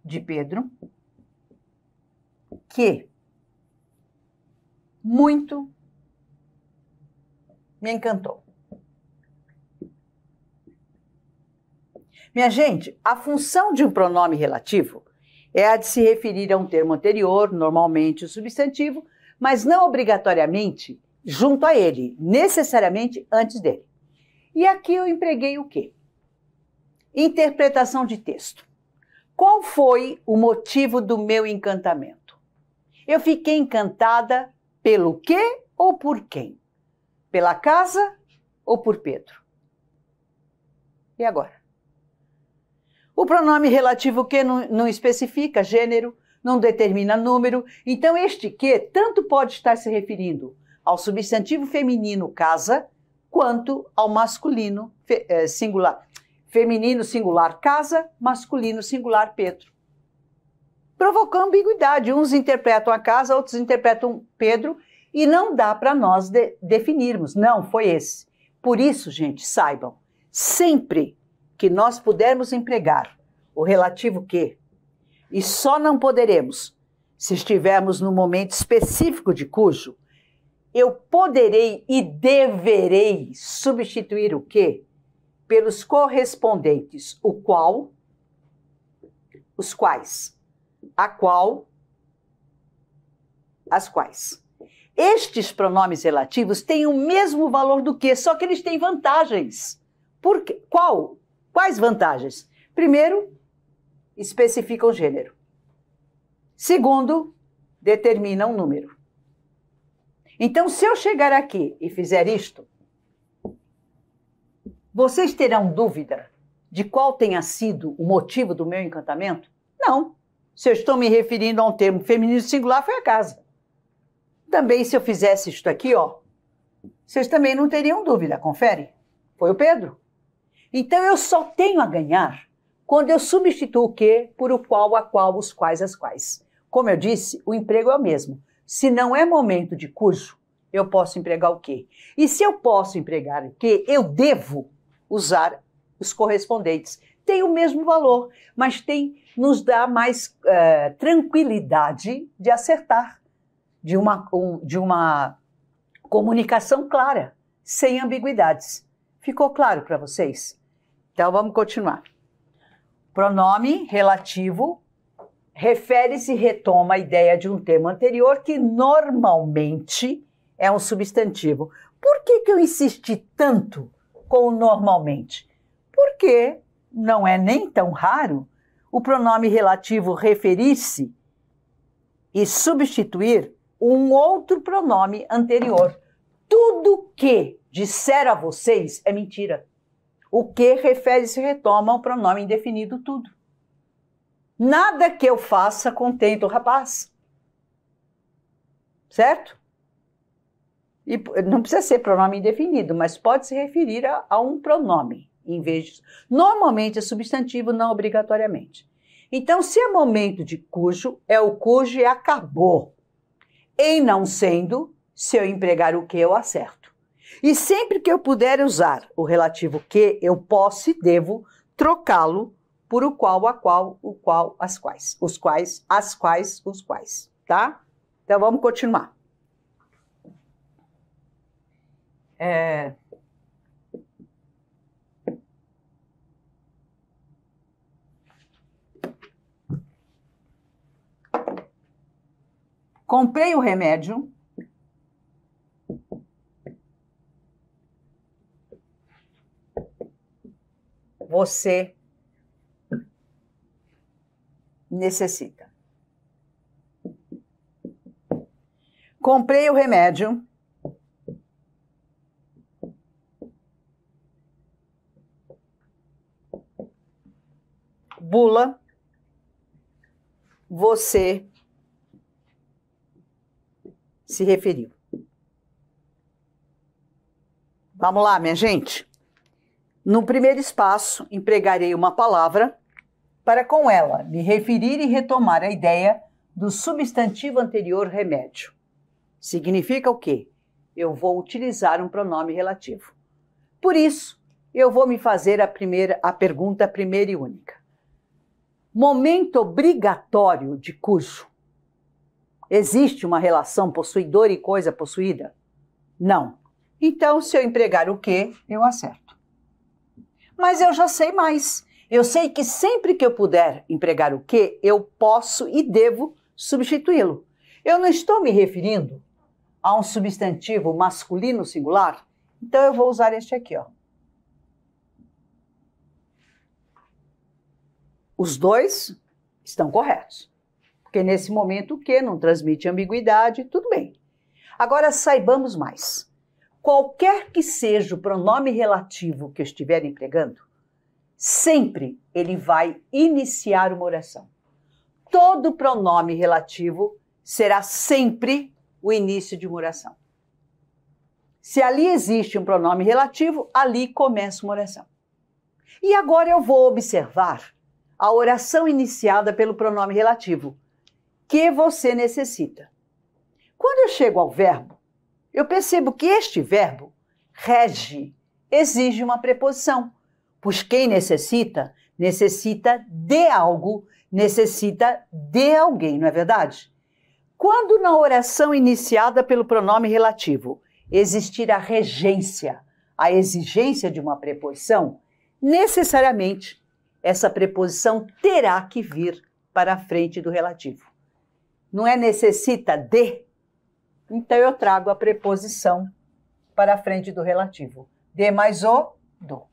de Pedro, que muito me encantou. Minha gente, a função de um pronome relativo é a de se referir a um termo anterior, normalmente o substantivo, mas não obrigatoriamente junto a ele, necessariamente antes dele. E aqui eu empreguei o quê? Interpretação de texto. Qual foi o motivo do meu encantamento? Eu fiquei encantada pelo quê ou por quem? Pela casa ou por Pedro? E agora? O pronome relativo que não, não especifica gênero, não determina número, então este que tanto pode estar se referindo ao substantivo feminino casa, quanto ao masculino eh, singular, Feminino singular casa, masculino singular Pedro. Provocou ambiguidade. Uns interpretam a casa, outros interpretam Pedro, e não dá para nós de definirmos. Não, foi esse. Por isso, gente, saibam, sempre que nós pudermos empregar o relativo que, e só não poderemos se estivermos no momento específico de cujo, eu poderei e deverei substituir o que pelos correspondentes, o qual, os quais, a qual, as quais. Estes pronomes relativos têm o mesmo valor do que, só que eles têm vantagens. Por quê? Qual? Quais vantagens? Primeiro, especificam gênero. Segundo, determinam número. Então, se eu chegar aqui e fizer isto, vocês terão dúvida de qual tenha sido o motivo do meu encantamento? Não. Se eu estou me referindo a um termo feminino singular, foi a casa. Também se eu fizesse isto aqui, ó, vocês também não teriam dúvida, confere? Foi o Pedro. Então eu só tenho a ganhar quando eu substituo o que por o qual, a qual, os quais, as quais. Como eu disse, o emprego é o mesmo. Se não é momento de curso, eu posso empregar o quê? E se eu posso empregar o quê, eu devo usar os correspondentes. Tem o mesmo valor, mas tem nos dá mais eh, tranquilidade de acertar, de uma, de uma comunicação clara, sem ambiguidades. Ficou claro para vocês? Então vamos continuar. Pronome relativo refere-se e retoma a ideia de um termo anterior que normalmente é um substantivo. Por que, que eu insisti tanto com normalmente, porque não é nem tão raro o pronome relativo referir-se e substituir um outro pronome anterior. Tudo que disser a vocês é mentira. O que refere-se retoma ao pronome indefinido tudo. Nada que eu faça contenta o rapaz. Certo? E não precisa ser pronome indefinido, mas pode se referir a, a um pronome em vez de. Normalmente é substantivo, não obrigatoriamente. Então, se é momento de cujo, é o cujo e acabou. Em não sendo, se eu empregar o que, eu acerto. E sempre que eu puder usar o relativo que, eu posso e devo trocá-lo por o qual, a qual, o qual, as quais. Os quais, as quais, os quais. Tá? Então vamos continuar. É... Comprei o remédio. Você necessita. Comprei o remédio. bula, você se referiu. Vamos lá, minha gente. No primeiro espaço, empregarei uma palavra para com ela me referir e retomar a ideia do substantivo anterior remédio. Significa o quê? Eu vou utilizar um pronome relativo. Por isso, eu vou me fazer a primeira a pergunta primeira e única. Momento obrigatório de curso. Existe uma relação possuidor e coisa possuída? Não. Então, se eu empregar o que, eu acerto. Mas eu já sei mais. Eu sei que sempre que eu puder empregar o que, eu posso e devo substituí-lo. Eu não estou me referindo a um substantivo masculino singular, então eu vou usar este aqui, ó. Os dois estão corretos. Porque nesse momento o que não transmite ambiguidade, tudo bem. Agora saibamos mais. Qualquer que seja o pronome relativo que eu estiver empregando, sempre ele vai iniciar uma oração. Todo pronome relativo será sempre o início de uma oração. Se ali existe um pronome relativo, ali começa uma oração. E agora eu vou observar a oração iniciada pelo pronome relativo, que você necessita. Quando eu chego ao verbo, eu percebo que este verbo, rege, exige uma preposição, pois quem necessita, necessita de algo, necessita de alguém, não é verdade? Quando na oração iniciada pelo pronome relativo existir a regência, a exigência de uma preposição, necessariamente essa preposição terá que vir para a frente do relativo. Não é necessita de? Então eu trago a preposição para a frente do relativo. De mais o do.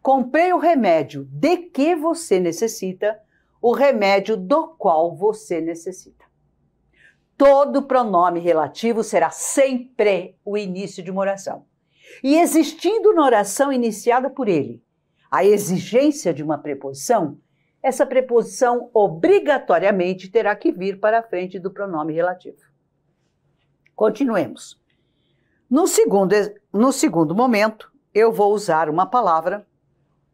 Comprei o remédio de que você necessita, o remédio do qual você necessita. Todo pronome relativo será sempre o início de uma oração. E existindo uma oração iniciada por ele, a exigência de uma preposição, essa preposição obrigatoriamente terá que vir para a frente do pronome relativo. Continuemos. No segundo, no segundo momento, eu vou usar uma palavra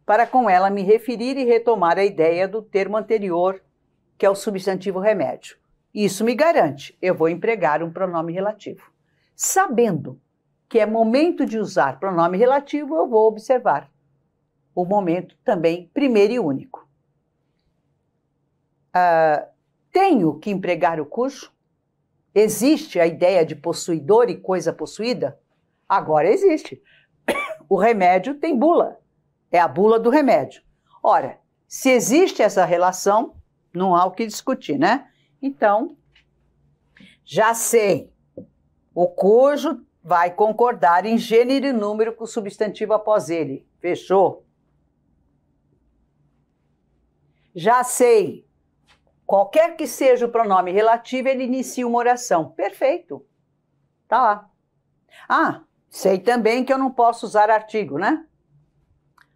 para com ela me referir e retomar a ideia do termo anterior, que é o substantivo remédio. Isso me garante, eu vou empregar um pronome relativo. Sabendo que é momento de usar pronome relativo, eu vou observar o momento também primeiro e único. Ah, tenho que empregar o cujo? Existe a ideia de possuidor e coisa possuída? Agora existe. O remédio tem bula. É a bula do remédio. Ora, se existe essa relação, não há o que discutir, né? Então, já sei. O cujo vai concordar em gênero e número com o substantivo após ele. Fechou? Já sei. Qualquer que seja o pronome relativo, ele inicia uma oração. Perfeito. Tá lá. Ah, sei também que eu não posso usar artigo, né?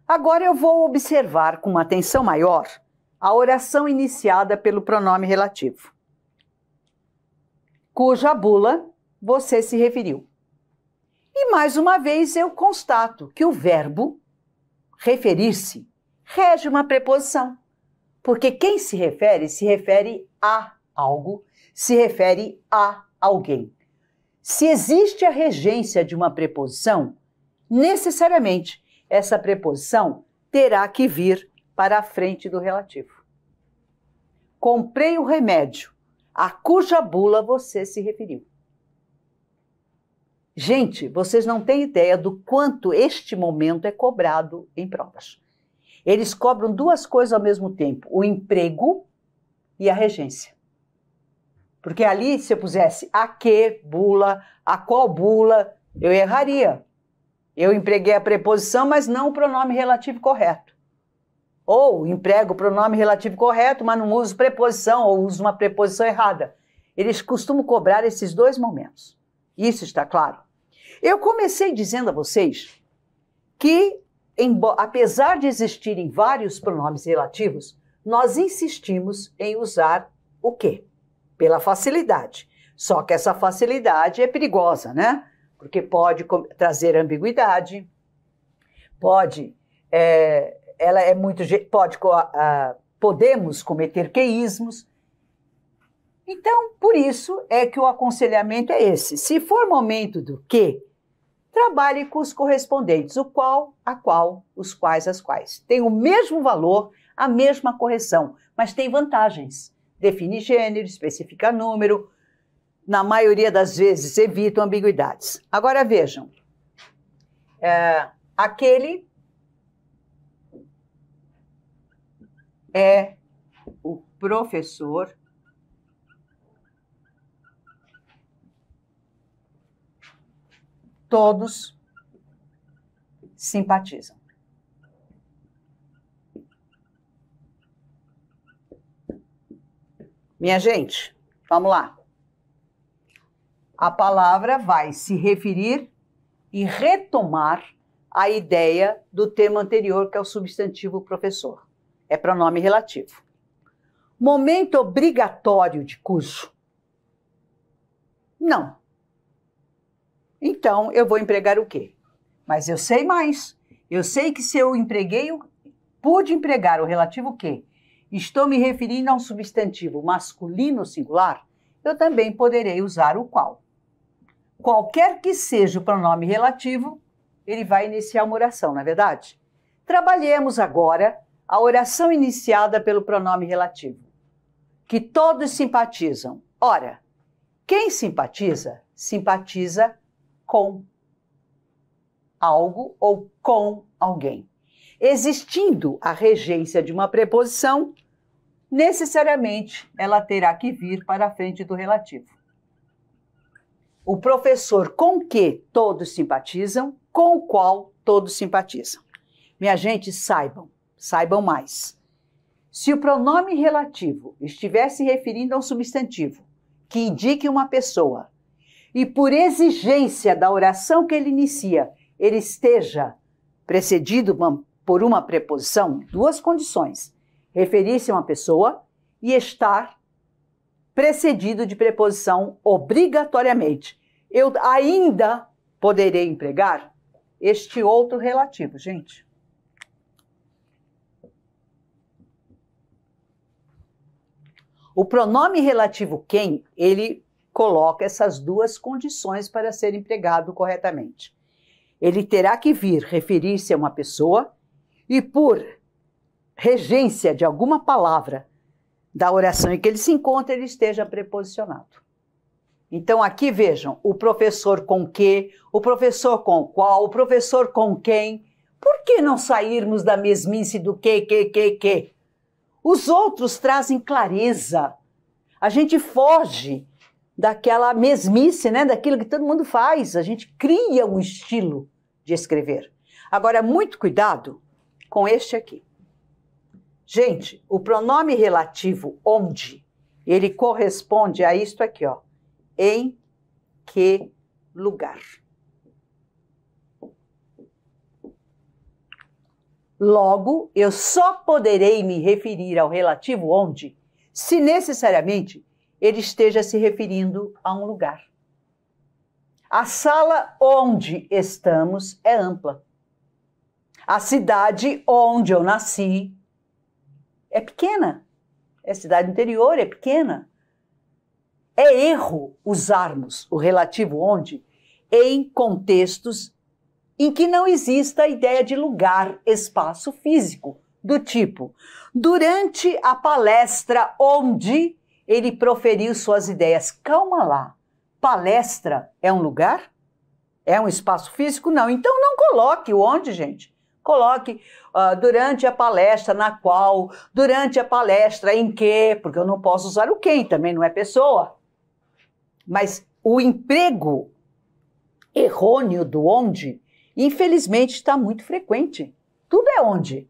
Agora eu vou observar com uma atenção maior a oração iniciada pelo pronome relativo, cuja bula você se referiu. E mais uma vez eu constato que o verbo referir-se rege uma preposição. Porque quem se refere, se refere a algo, se refere a alguém. Se existe a regência de uma preposição, necessariamente essa preposição terá que vir para a frente do relativo. Comprei o remédio a cuja bula você se referiu. Gente, vocês não têm ideia do quanto este momento é cobrado em provas. Eles cobram duas coisas ao mesmo tempo: o emprego e a regência. Porque ali, se eu pusesse a que bula, a qual bula, eu erraria. Eu empreguei a preposição, mas não o pronome relativo correto. Ou emprego o pronome relativo correto, mas não uso preposição ou uso uma preposição errada. Eles costumam cobrar esses dois momentos. Isso está claro? Eu comecei dizendo a vocês que apesar de existirem vários pronomes relativos, nós insistimos em usar o que? Pela facilidade. Só que essa facilidade é perigosa, né? Porque pode trazer ambiguidade, pode, é, ela é muito, pode, uh, podemos cometer queísmos. Então, por isso é que o aconselhamento é esse. Se for momento do que, trabalhe com os correspondentes, o qual, a qual, os quais, as quais. Tem o mesmo valor, a mesma correção, mas tem vantagens. Define gênero, especifica número, na maioria das vezes evitam ambiguidades. Agora vejam, é, aquele é o professor todos simpatizam. Minha gente, vamos lá. A palavra vai se referir e retomar a ideia do tema anterior, que é o substantivo professor. É pronome relativo. Momento obrigatório de curso? Não. Então, eu vou empregar o quê? Mas eu sei mais. Eu sei que se eu empreguei, pude empregar o relativo que, estou me referindo a um substantivo masculino singular, eu também poderei usar o qual. Qualquer que seja o pronome relativo, ele vai iniciar uma oração, na é verdade? Trabalhemos agora a oração iniciada pelo pronome relativo, que todos simpatizam. Ora, quem simpatiza, simpatiza com algo ou com alguém. Existindo a regência de uma preposição, necessariamente ela terá que vir para a frente do relativo. O professor com que todos simpatizam, com o qual todos simpatizam. Minha gente, saibam, saibam mais. Se o pronome relativo estivesse referindo a um substantivo que indique uma pessoa e por exigência da oração que ele inicia, ele esteja precedido por uma preposição, duas condições: referir-se a uma pessoa e estar precedido de preposição obrigatoriamente. Eu ainda poderei empregar este outro relativo, gente. O pronome relativo quem, ele coloca essas duas condições para ser empregado corretamente. Ele terá que vir referir-se a uma pessoa e, por regência de alguma palavra da oração em que ele se encontra, ele esteja preposicionado. Então, aqui vejam o professor com que, o professor com qual, o professor com quem. Por que não sairmos da mesmice do que, que, que, que? Os outros trazem clareza. A gente foge daquela mesmice, né, daquilo que todo mundo faz. A gente cria um estilo de escrever. Agora, muito cuidado com este aqui. Gente, o pronome relativo onde, ele corresponde a isto aqui, ó. Em que lugar. Logo, eu só poderei me referir ao relativo onde se necessariamente ele esteja se referindo a um lugar. A sala onde estamos é ampla. A cidade onde eu nasci é pequena. É cidade interior, é pequena. É erro usarmos o relativo onde em contextos em que não exista a ideia de lugar, espaço físico, do tipo: durante a palestra onde ele proferiu suas ideias. Calma lá. Palestra é um lugar? É um espaço físico? Não. Então não coloque onde, gente. Coloque uh, durante a palestra, na qual, durante a palestra, em que, porque eu não posso usar o quem, também não é pessoa. Mas o emprego errôneo do onde, infelizmente, está muito frequente. Tudo é onde.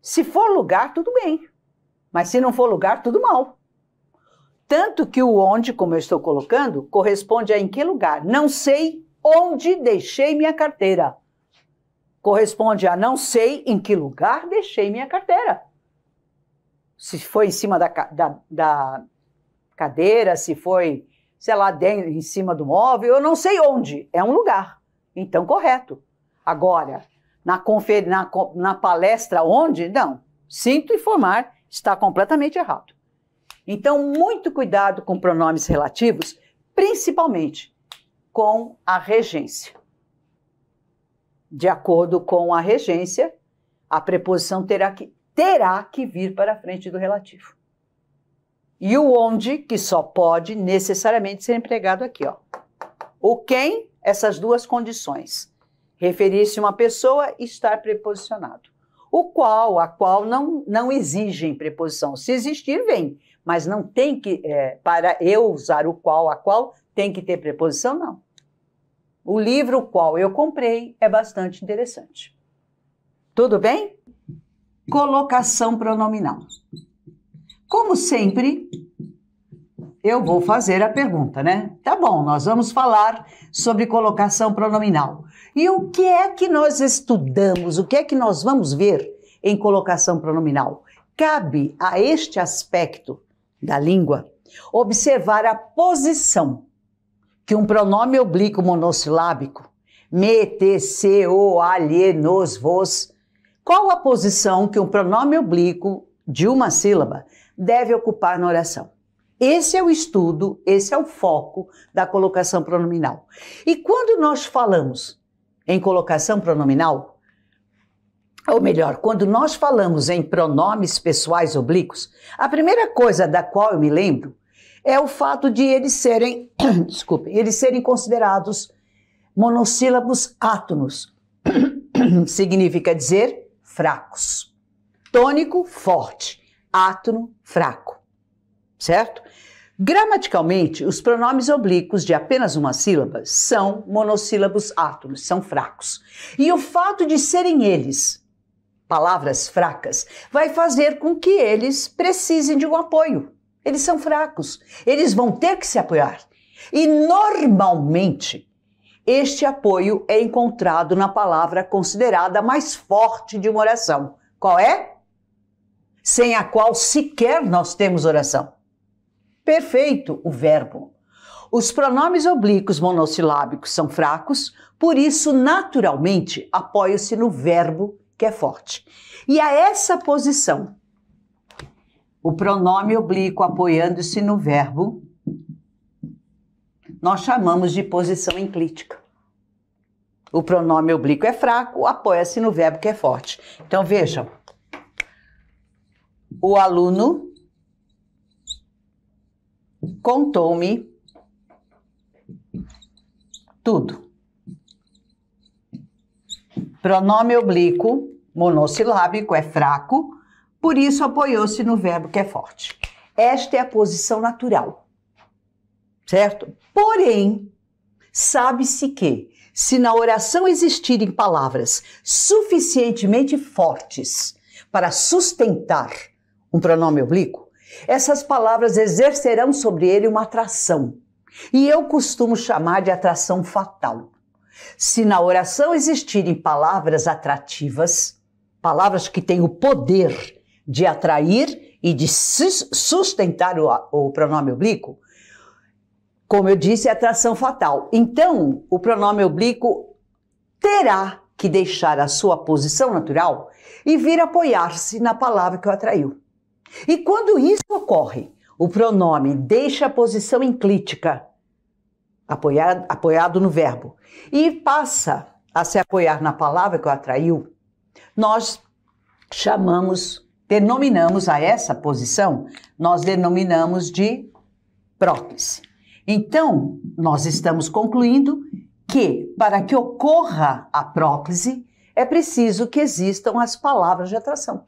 Se for lugar, tudo bem. Mas se não for lugar, tudo mal. Tanto que o onde, como eu estou colocando, corresponde a em que lugar? Não sei onde deixei minha carteira. Corresponde a não sei em que lugar deixei minha carteira. Se foi em cima da, da, da cadeira, se foi, sei lá, dentro, em cima do móvel, eu não sei onde. É um lugar. Então, correto. Agora, na, confer... na, na palestra onde? Não. Sinto informar, está completamente errado. Então, muito cuidado com pronomes relativos, principalmente com a regência. De acordo com a regência, a preposição terá que, terá que vir para a frente do relativo. E o onde, que só pode necessariamente ser empregado aqui, ó. O quem, essas duas condições. Referir-se a uma pessoa estar preposicionado. O qual, a qual não, não exigem preposição. Se existir, vem mas não tem que, é, para eu usar o qual a qual, tem que ter preposição, não. O livro o qual eu comprei é bastante interessante. Tudo bem? Colocação pronominal. Como sempre, eu vou fazer a pergunta, né? Tá bom, nós vamos falar sobre colocação pronominal. E o que é que nós estudamos? O que é que nós vamos ver em colocação pronominal? Cabe a este aspecto da língua, observar a posição que um pronome oblíquo monossilábico, me, te, se, o, alhe, nos, vos, qual a posição que um pronome oblíquo de uma sílaba deve ocupar na oração? Esse é o estudo, esse é o foco da colocação pronominal. E quando nós falamos em colocação pronominal, ou melhor, quando nós falamos em pronomes pessoais oblíquos, a primeira coisa da qual eu me lembro é o fato de eles serem, desculpe, eles serem considerados monossílabos átonos. Significa dizer fracos. Tônico, forte. Átono, fraco. Certo? Gramaticalmente, os pronomes oblíquos de apenas uma sílaba são monossílabos átonos, são fracos. E o fato de serem eles palavras fracas, vai fazer com que eles precisem de um apoio. Eles são fracos, eles vão ter que se apoiar. E normalmente, este apoio é encontrado na palavra considerada mais forte de uma oração. Qual é? Sem a qual sequer nós temos oração. Perfeito, o verbo. Os pronomes oblíquos monossilábicos são fracos, por isso, naturalmente, apoia se no verbo que é forte. E a essa posição, o pronome oblíquo apoiando-se no verbo, nós chamamos de posição enclítica. O pronome oblíquo é fraco, apoia-se no verbo que é forte. Então vejam, o aluno contou-me tudo. Pronome oblíquo monossilábico, é fraco, por isso apoiou-se no verbo que é forte. Esta é a posição natural, certo? Porém, sabe-se que, se na oração existirem palavras suficientemente fortes para sustentar um pronome oblíquo, essas palavras exercerão sobre ele uma atração. E eu costumo chamar de atração fatal. Se na oração existirem palavras atrativas, palavras que têm o poder de atrair e de sustentar o, o pronome oblíquo, como eu disse, é atração fatal. Então, o pronome oblíquo terá que deixar a sua posição natural e vir apoiar-se na palavra que o atraiu. E quando isso ocorre, o pronome deixa a posição enclítica, apoiado no verbo, e passa a se apoiar na palavra que o atraiu, nós chamamos, denominamos a essa posição, nós denominamos de prótese. Então, nós estamos concluindo que para que ocorra a próclise, é preciso que existam as palavras de atração.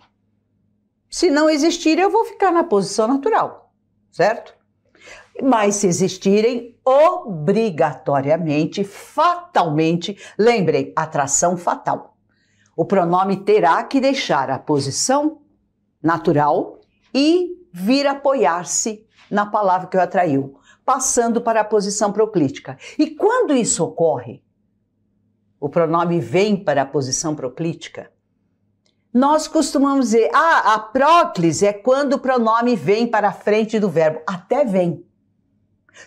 Se não existirem, eu vou ficar na posição natural, certo? Mas se existirem, obrigatoriamente, fatalmente, lembrem, atração fatal. O pronome terá que deixar a posição natural e vir apoiar-se na palavra que o atraiu, passando para a posição proclítica. E quando isso ocorre, o pronome vem para a posição proclítica, nós costumamos dizer, ah, a próclise é quando o pronome vem para a frente do verbo. Até vem.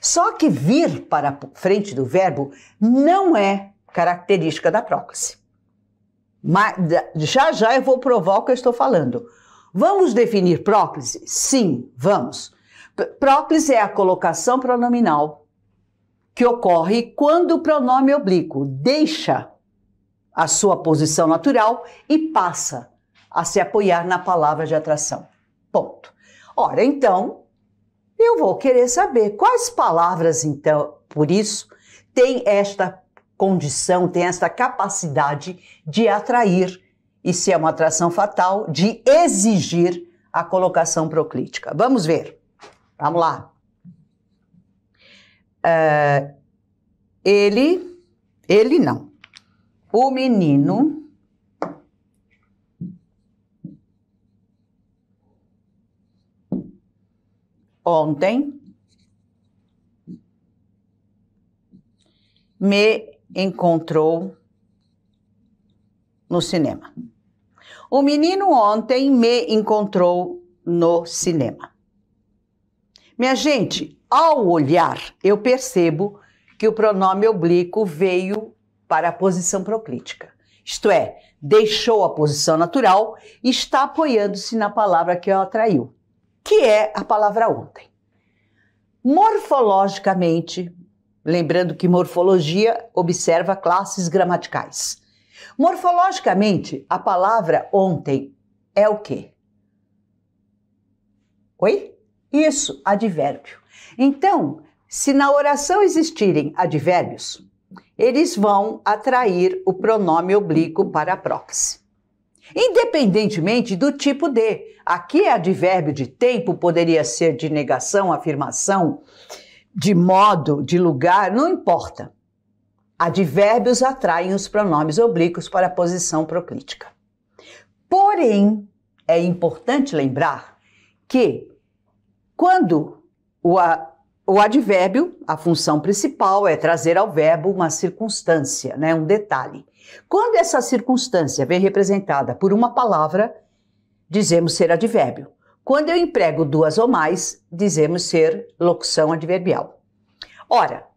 Só que vir para a frente do verbo não é característica da próclise. Mas, já já eu vou provar o que eu estou falando. Vamos definir próclise? Sim, vamos. Próclise é a colocação pronominal que ocorre quando o pronome oblíquo deixa a sua posição natural e passa a se apoiar na palavra de atração. Ponto. Ora, então, eu vou querer saber quais palavras, então, por isso, tem esta condição, tem essa capacidade de atrair, e se é uma atração fatal, de exigir a colocação proclítica. Vamos ver. Vamos lá. Uh, ele, ele não. O menino. Ontem me encontrou no cinema. O menino ontem me encontrou no cinema. Minha gente, ao olhar, eu percebo que o pronome oblíquo veio para a posição proclítica. Isto é, deixou a posição natural e está apoiando-se na palavra que o atraiu, que é a palavra ontem. Morfologicamente, Lembrando que morfologia observa classes gramaticais. Morfologicamente, a palavra ontem é o quê? Oi? Isso, advérbio. Então, se na oração existirem advérbios, eles vão atrair o pronome oblíquo para a próxima. Independentemente do tipo de. Aqui, é advérbio de tempo poderia ser de negação, afirmação, de modo, de lugar, não importa. Advérbios atraem os pronomes oblíquos para a posição proclítica. Porém, é importante lembrar que quando o, a, o advérbio, a função principal é trazer ao verbo uma circunstância, né, um detalhe. Quando essa circunstância vem representada por uma palavra, dizemos ser advérbio. Quando eu emprego duas ou mais, dizemos ser locução adverbial. Ora,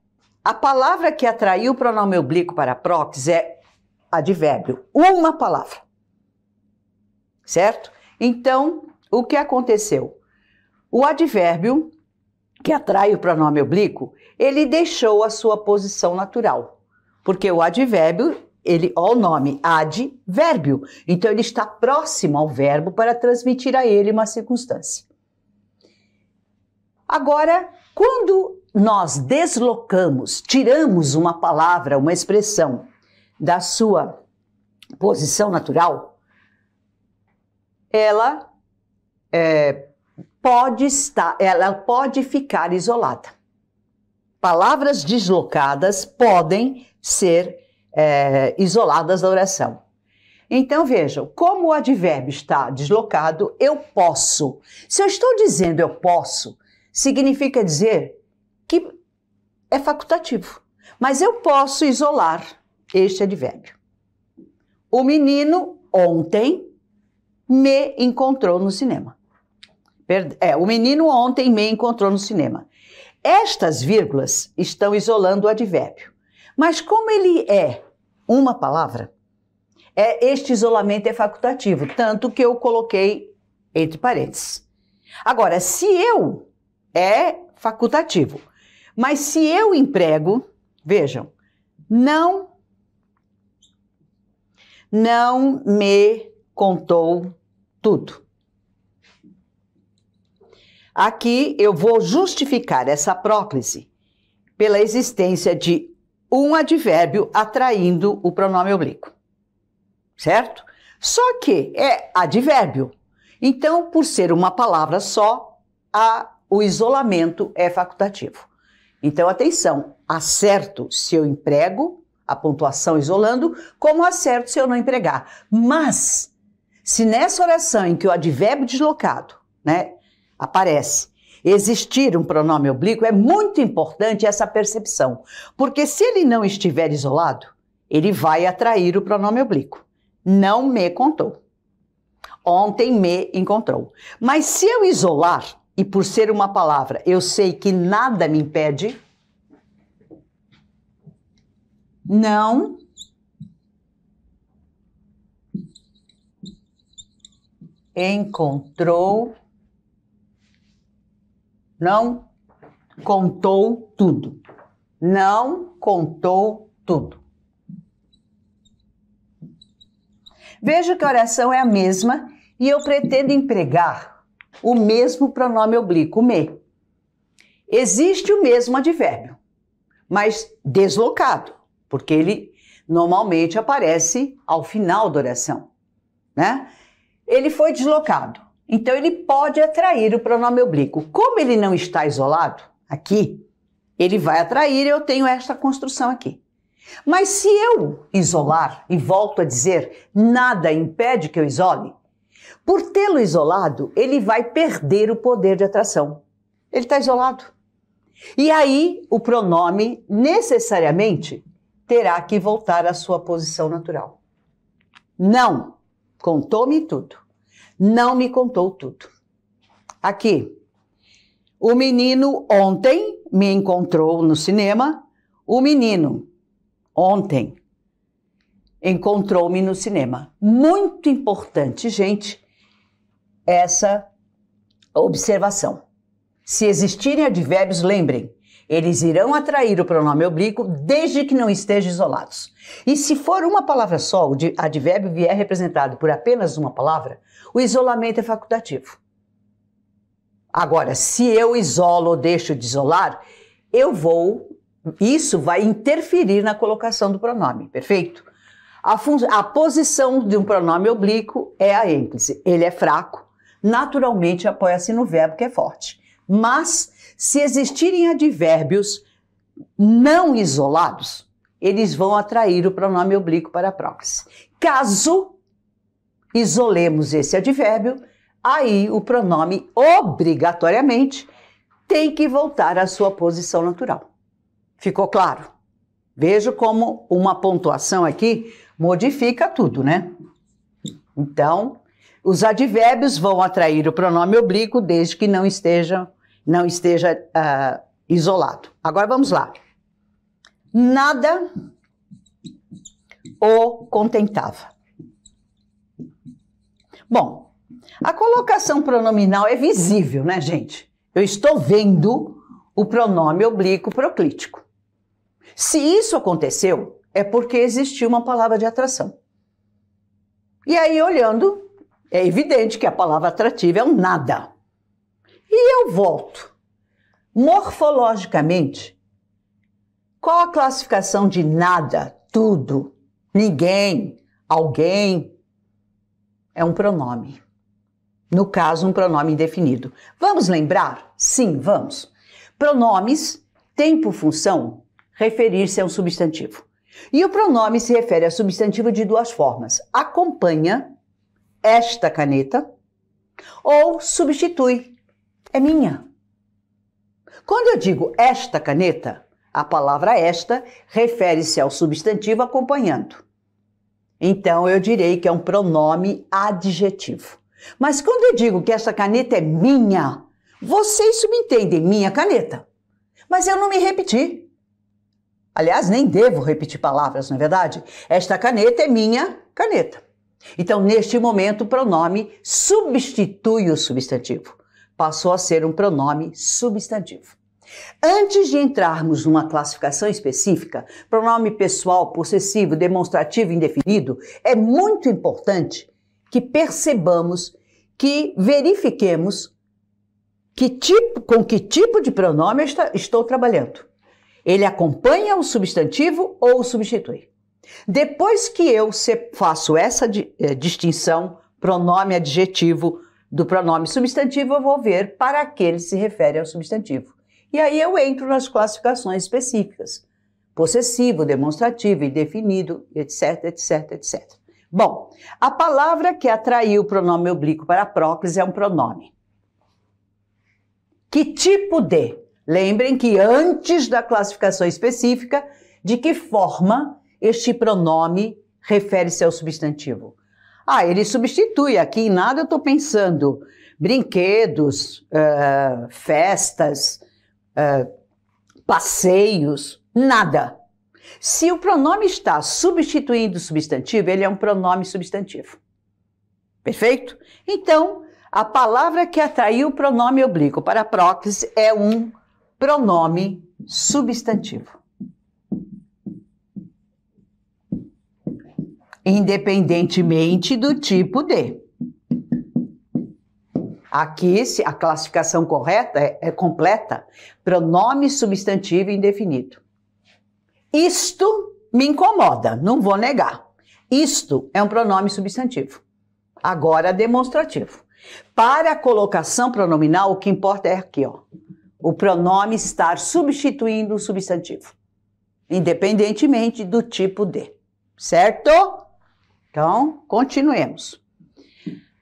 a palavra que atraiu o pronome oblíquo para prox é advérbio, uma palavra. Certo? Então, o que aconteceu? O advérbio que atrai o pronome oblíquo, ele deixou a sua posição natural, porque o advérbio ele, ó o nome, advérbio. Então ele está próximo ao verbo para transmitir a ele uma circunstância. Agora, quando nós deslocamos, tiramos uma palavra, uma expressão da sua posição natural, ela é, pode estar, ela pode ficar isolada. Palavras deslocadas podem ser é, isoladas da oração. Então vejam, como o advérbio está deslocado, eu posso. Se eu estou dizendo eu posso, significa dizer que é facultativo. Mas eu posso isolar este advérbio. O menino ontem me encontrou no cinema. É, o menino ontem me encontrou no cinema. Estas vírgulas estão isolando o advérbio. Mas como ele é uma palavra, é, este isolamento é facultativo, tanto que eu coloquei entre parênteses. Agora, se eu é facultativo, mas se eu emprego, vejam, não não me contou tudo. Aqui eu vou justificar essa próclise pela existência de um advérbio atraindo o pronome oblíquo. Certo? Só que é advérbio. Então, por ser uma palavra só, a, o isolamento é facultativo. Então, atenção, acerto se eu emprego a pontuação isolando, como acerto se eu não empregar. Mas, se nessa oração em que o advérbio deslocado né, aparece existir um pronome oblíquo, é muito importante essa percepção, porque se ele não estiver isolado, ele vai atrair o pronome oblíquo. Não me contou. Ontem me encontrou. Mas se eu isolar, e por ser uma palavra, eu sei que nada me impede, não encontrou não contou tudo. Não contou tudo. Vejo que a oração é a mesma e eu pretendo empregar o mesmo pronome oblíquo, me. Existe o mesmo advérbio, mas deslocado, porque ele normalmente aparece ao final da oração, né? Ele foi deslocado. Então ele pode atrair o pronome oblíquo. Como ele não está isolado aqui, ele vai atrair, eu tenho esta construção aqui. Mas se eu isolar, e volto a dizer, nada impede que eu isole, por tê-lo isolado, ele vai perder o poder de atração. Ele está isolado. E aí o pronome necessariamente terá que voltar à sua posição natural. Não, contou-me tudo não me contou tudo. Aqui. O menino ontem me encontrou no cinema. O menino ontem encontrou-me no cinema. Muito importante, gente, essa observação. Se existirem advérbios, lembrem, eles irão atrair o pronome oblíquo desde que não estejam isolados. E se for uma palavra só, o advérbio vier representado por apenas uma palavra, o isolamento é facultativo. Agora, se eu isolo ou deixo de isolar, eu vou. Isso vai interferir na colocação do pronome, perfeito? A, a posição de um pronome oblíquo é a ênclise. Ele é fraco, naturalmente apoia-se no verbo que é forte. Mas, se existirem advérbios não isolados, eles vão atrair o pronome oblíquo para a próxima. Caso isolemos esse advérbio, aí o pronome obrigatoriamente tem que voltar à sua posição natural. Ficou claro? Vejo como uma pontuação aqui modifica tudo, né? Então, os advérbios vão atrair o pronome oblíquo desde que não esteja, não esteja uh, isolado. Agora vamos lá. Nada o contentava. Bom, a colocação pronominal é visível, né, gente? Eu estou vendo o pronome oblíquo proclítico. Se isso aconteceu, é porque existiu uma palavra de atração. E aí, olhando, é evidente que a palavra atrativa é um nada. E eu volto. Morfologicamente, qual a classificação de nada, tudo, ninguém, alguém, é um pronome. No caso, um pronome indefinido. Vamos lembrar? Sim, vamos. Pronomes têm por função referir-se a um substantivo. E o pronome se refere a substantivo de duas formas: acompanha esta caneta ou substitui. É minha. Quando eu digo esta caneta, a palavra esta refere-se ao substantivo acompanhando. Então eu direi que é um pronome adjetivo. Mas quando eu digo que essa caneta é minha, vocês subentendem minha caneta. Mas eu não me repeti. Aliás, nem devo repetir palavras, não é verdade? Esta caneta é minha caneta. Então, neste momento, o pronome substitui o substantivo. Passou a ser um pronome substantivo. Antes de entrarmos numa classificação específica, pronome pessoal, possessivo, demonstrativo, indefinido, é muito importante que percebamos, que verifiquemos que tipo, com que tipo de pronome eu estou trabalhando. Ele acompanha o substantivo ou o substitui. Depois que eu faço essa eh, distinção, pronome adjetivo do pronome substantivo, eu vou ver para que ele se refere ao substantivo. E aí eu entro nas classificações específicas: possessivo, demonstrativo, indefinido, etc, etc, etc. Bom, a palavra que atraiu o pronome oblíquo para a próclise é um pronome. Que tipo de? Lembrem que antes da classificação específica, de que forma este pronome refere-se ao substantivo? Ah, ele substitui. Aqui em nada eu estou pensando brinquedos, uh, festas, é, passeios, nada. Se o pronome está substituindo o substantivo, ele é um pronome substantivo. Perfeito? Então, a palavra que atraiu o pronome oblíquo para a é um pronome substantivo. Independentemente do tipo de. Aqui a classificação correta é, é completa: pronome substantivo indefinido. Isto me incomoda, não vou negar. Isto é um pronome substantivo. Agora demonstrativo. Para a colocação pronominal, o que importa é aqui, ó, o pronome estar substituindo o substantivo, independentemente do tipo de, certo? Então, continuemos.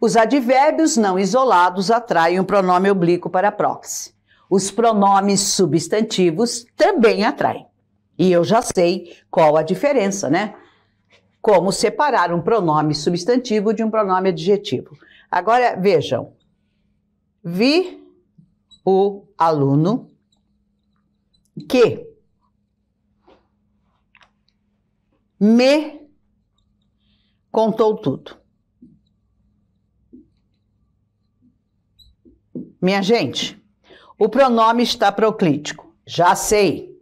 Os advérbios não isolados atraem o um pronome oblíquo para a próxima. Os pronomes substantivos também atraem. E eu já sei qual a diferença, né? Como separar um pronome substantivo de um pronome adjetivo. Agora vejam. Vi o aluno que me contou tudo. Minha gente, o pronome está proclítico. Já sei.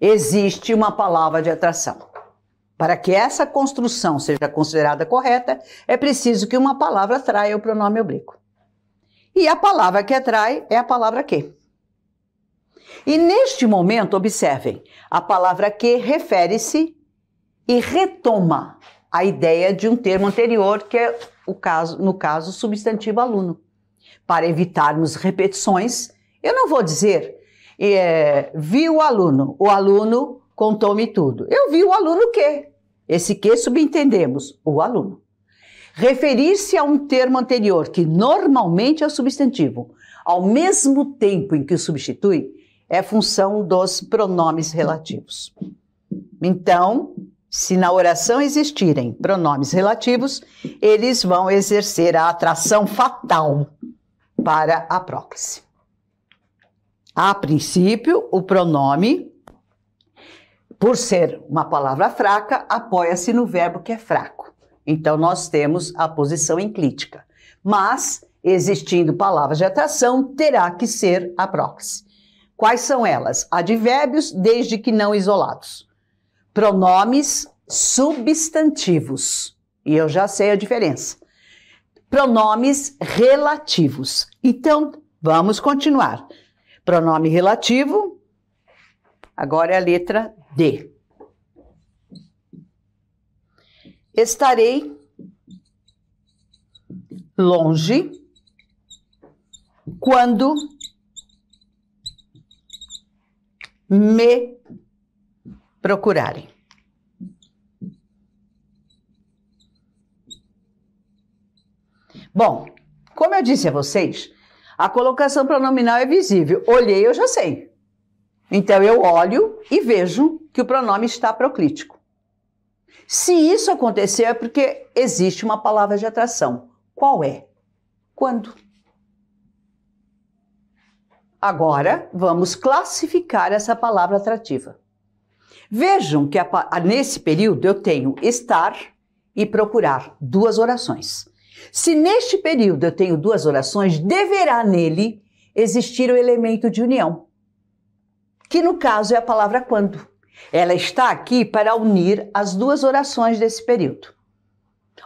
Existe uma palavra de atração. Para que essa construção seja considerada correta, é preciso que uma palavra atraia o pronome oblíquo. E a palavra que atrai é a palavra que. E neste momento, observem, a palavra que refere-se e retoma a ideia de um termo anterior, que é o caso, no caso, substantivo aluno para evitarmos repetições, eu não vou dizer, é, vi o aluno, o aluno contou-me tudo. Eu vi o aluno que. Esse que subentendemos, o aluno. Referir-se a um termo anterior, que normalmente é o substantivo, ao mesmo tempo em que o substitui, é função dos pronomes relativos. Então, se na oração existirem pronomes relativos, eles vão exercer a atração fatal para a próclise. A princípio, o pronome, por ser uma palavra fraca, apoia-se no verbo que é fraco. Então, nós temos a posição enclítica. Mas, existindo palavras de atração, terá que ser a próclise. Quais são elas? Advérbios, desde que não isolados. Pronomes substantivos. E eu já sei a diferença pronomes relativos. Então, vamos continuar. Pronome relativo, agora é a letra D. Estarei longe quando me procurarem. Bom, como eu disse a vocês, a colocação pronominal é visível. Olhei, eu já sei. Então eu olho e vejo que o pronome está proclítico. Se isso acontecer é porque existe uma palavra de atração. Qual é? Quando? Agora vamos classificar essa palavra atrativa. Vejam que a, nesse período eu tenho estar e procurar duas orações. Se neste período eu tenho duas orações, deverá nele existir o elemento de união, que no caso é a palavra quando. Ela está aqui para unir as duas orações desse período.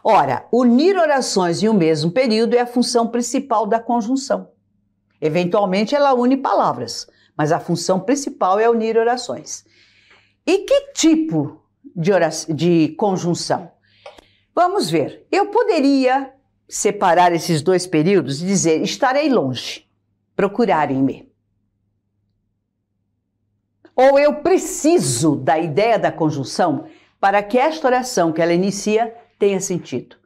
Ora, unir orações em um mesmo período é a função principal da conjunção. Eventualmente ela une palavras, mas a função principal é unir orações. E que tipo de, oração, de conjunção? Vamos ver. Eu poderia separar esses dois períodos e dizer: estarei longe, procurarem-me. Ou eu preciso da ideia da conjunção para que esta oração que ela inicia tenha sentido.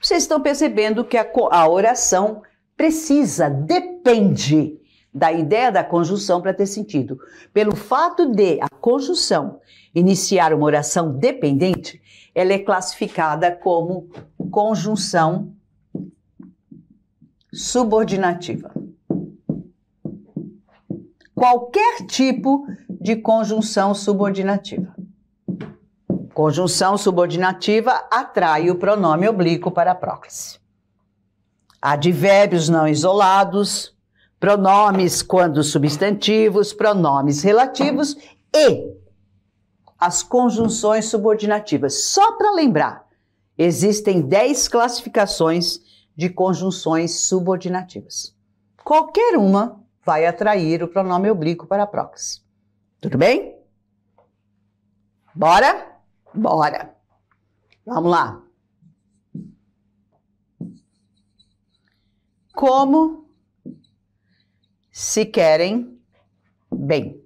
Vocês estão percebendo que a, a oração precisa, depende da ideia da conjunção para ter sentido. Pelo fato de a conjunção iniciar uma oração dependente, ela é classificada como conjunção subordinativa. Qualquer tipo de conjunção subordinativa. Conjunção subordinativa atrai o pronome oblíquo para a próclise. Advérbios não isolados, pronomes quando substantivos, pronomes relativos e as conjunções subordinativas. Só para lembrar, existem 10 classificações de conjunções subordinativas. Qualquer uma vai atrair o pronome oblíquo para a próxima. Tudo bem? Bora? Bora. Vamos lá. Como se querem bem.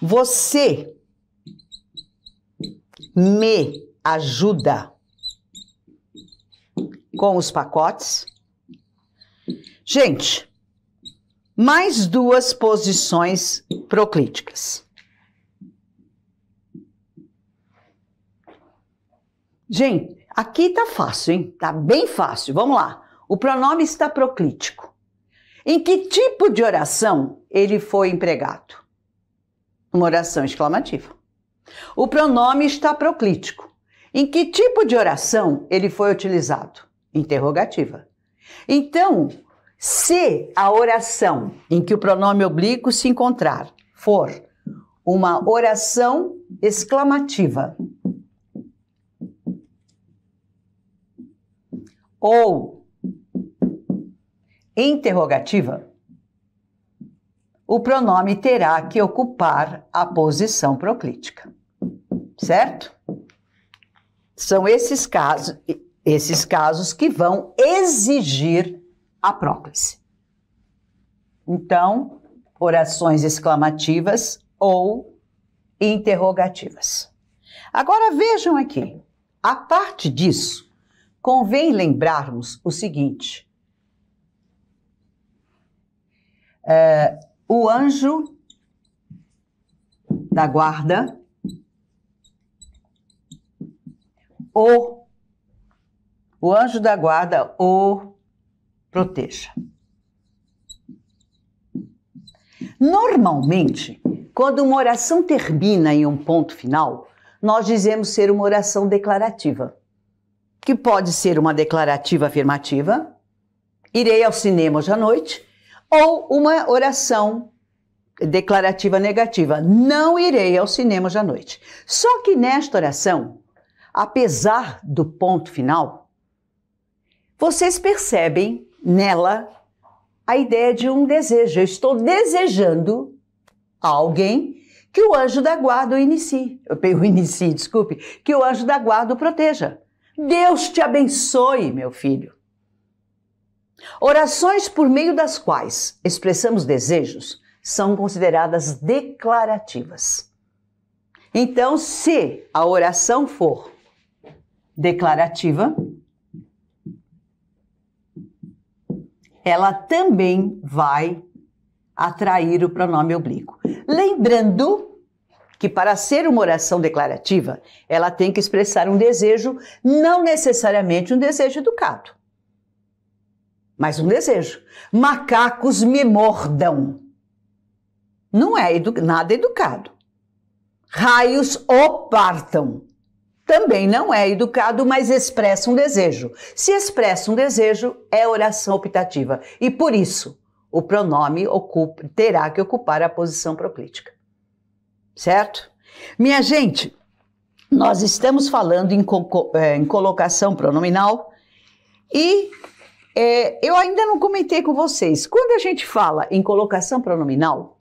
Você me ajuda com os pacotes. Gente, mais duas posições proclíticas. Gente, aqui tá fácil, hein? Tá bem fácil. Vamos lá. O pronome está proclítico. Em que tipo de oração ele foi empregado? Uma oração exclamativa. O pronome está proclítico. Em que tipo de oração ele foi utilizado? interrogativa. Então, se a oração em que o pronome oblíquo se encontrar for uma oração exclamativa ou interrogativa, o pronome terá que ocupar a posição proclítica. Certo? São esses casos, esses casos que vão exigir a próclise. Então, orações exclamativas ou interrogativas. Agora vejam aqui, a parte disso, convém lembrarmos o seguinte: é, o anjo da guarda, o o anjo da guarda o proteja. Normalmente, quando uma oração termina em um ponto final, nós dizemos ser uma oração declarativa, que pode ser uma declarativa afirmativa, irei ao cinema hoje à noite, ou uma oração declarativa negativa, não irei ao cinema hoje à noite. Só que nesta oração, apesar do ponto final, vocês percebem nela a ideia de um desejo. Eu estou desejando a alguém que o anjo da guarda o inicie. Eu inicie, desculpe, que o anjo da guarda o proteja. Deus te abençoe, meu filho. Orações por meio das quais expressamos desejos são consideradas declarativas. Então, se a oração for declarativa, ela também vai atrair o pronome oblíquo. Lembrando que para ser uma oração declarativa, ela tem que expressar um desejo, não necessariamente um desejo educado, mas um desejo. Macacos me mordam. Não é edu nada educado. Raios o partam também não é educado, mas expressa um desejo. Se expressa um desejo, é oração optativa. E por isso, o pronome ocupa, terá que ocupar a posição proclítica. Certo? Minha gente, nós estamos falando em, eh, em colocação pronominal e é, eu ainda não comentei com vocês. Quando a gente fala em colocação pronominal,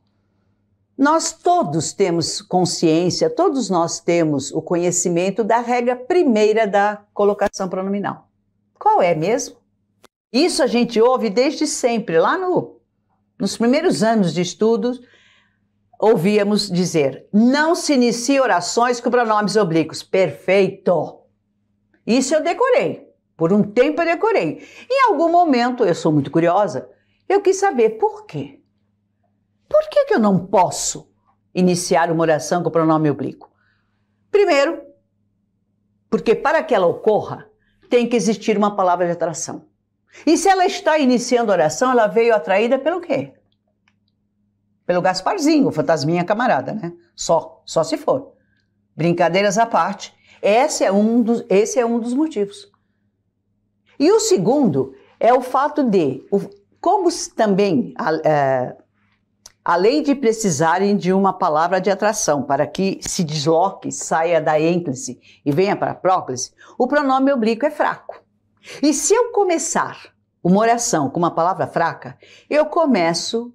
nós todos temos consciência, todos nós temos o conhecimento da regra primeira da colocação pronominal. Qual é mesmo? Isso a gente ouve desde sempre, lá no, nos primeiros anos de estudos, ouvíamos dizer: não se inicia orações com pronomes oblíquos. Perfeito! Isso eu decorei. Por um tempo eu decorei. Em algum momento, eu sou muito curiosa, eu quis saber por quê. Por que, que eu não posso iniciar uma oração com o pronome oblíquo? Primeiro, porque para que ela ocorra, tem que existir uma palavra de atração. E se ela está iniciando a oração, ela veio atraída pelo quê? Pelo Gasparzinho, o fantasminha camarada, né? Só, só se for. Brincadeiras à parte, esse é um dos, esse é um dos motivos. E o segundo é o fato de, como também é, além de precisarem de uma palavra de atração para que se desloque, saia da ênclise e venha para a próclise, o pronome oblíquo é fraco. E se eu começar uma oração com uma palavra fraca, eu começo,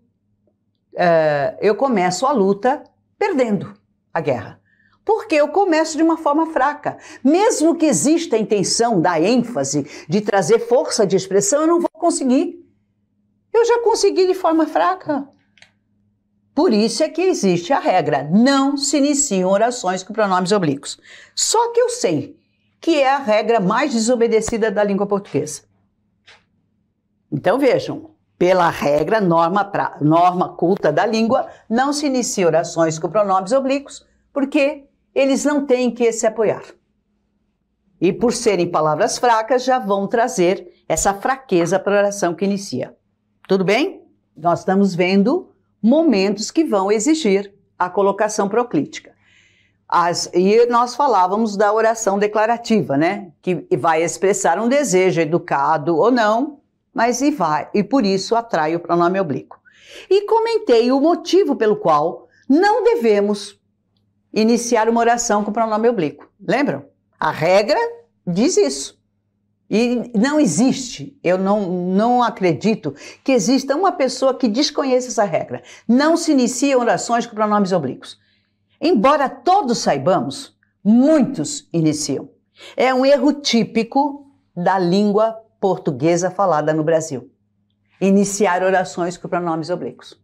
uh, eu começo a luta perdendo a guerra. Porque eu começo de uma forma fraca. Mesmo que exista a intenção da ênfase, de trazer força de expressão, eu não vou conseguir. Eu já consegui de forma fraca. Por isso é que existe a regra: não se iniciam orações com pronomes oblíquos. Só que eu sei que é a regra mais desobedecida da língua portuguesa. Então vejam, pela regra, norma, pra, norma culta da língua, não se inicia orações com pronomes oblíquos, porque eles não têm que se apoiar. E por serem palavras fracas, já vão trazer essa fraqueza para a oração que inicia. Tudo bem? Nós estamos vendo momentos que vão exigir a colocação proclítica. As, e nós falávamos da oração declarativa, né? Que vai expressar um desejo educado ou não, mas e vai, e por isso atrai o pronome oblíquo. E comentei o motivo pelo qual não devemos iniciar uma oração com pronome oblíquo. Lembram? A regra diz isso. E não existe, eu não, não acredito que exista uma pessoa que desconheça essa regra. Não se iniciam orações com pronomes oblíquos. Embora todos saibamos, muitos iniciam. É um erro típico da língua portuguesa falada no Brasil. Iniciar orações com pronomes oblíquos.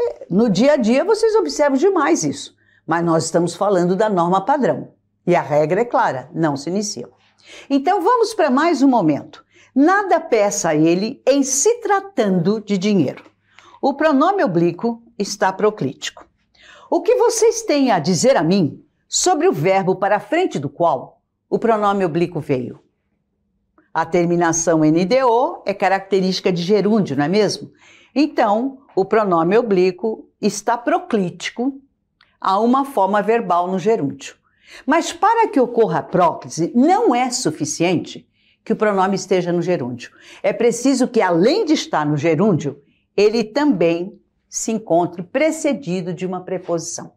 É, no dia a dia vocês observam demais isso, mas nós estamos falando da norma padrão. E a regra é clara, não se iniciam. Então vamos para mais um momento. Nada peça a ele em se tratando de dinheiro. O pronome oblíquo está proclítico. O que vocês têm a dizer a mim sobre o verbo para frente do qual o pronome oblíquo veio? A terminação NDO é característica de gerúndio, não é mesmo? Então, o pronome oblíquo está proclítico a uma forma verbal no gerúndio. Mas para que ocorra a próclise, não é suficiente que o pronome esteja no gerúndio. É preciso que, além de estar no gerúndio, ele também se encontre precedido de uma preposição.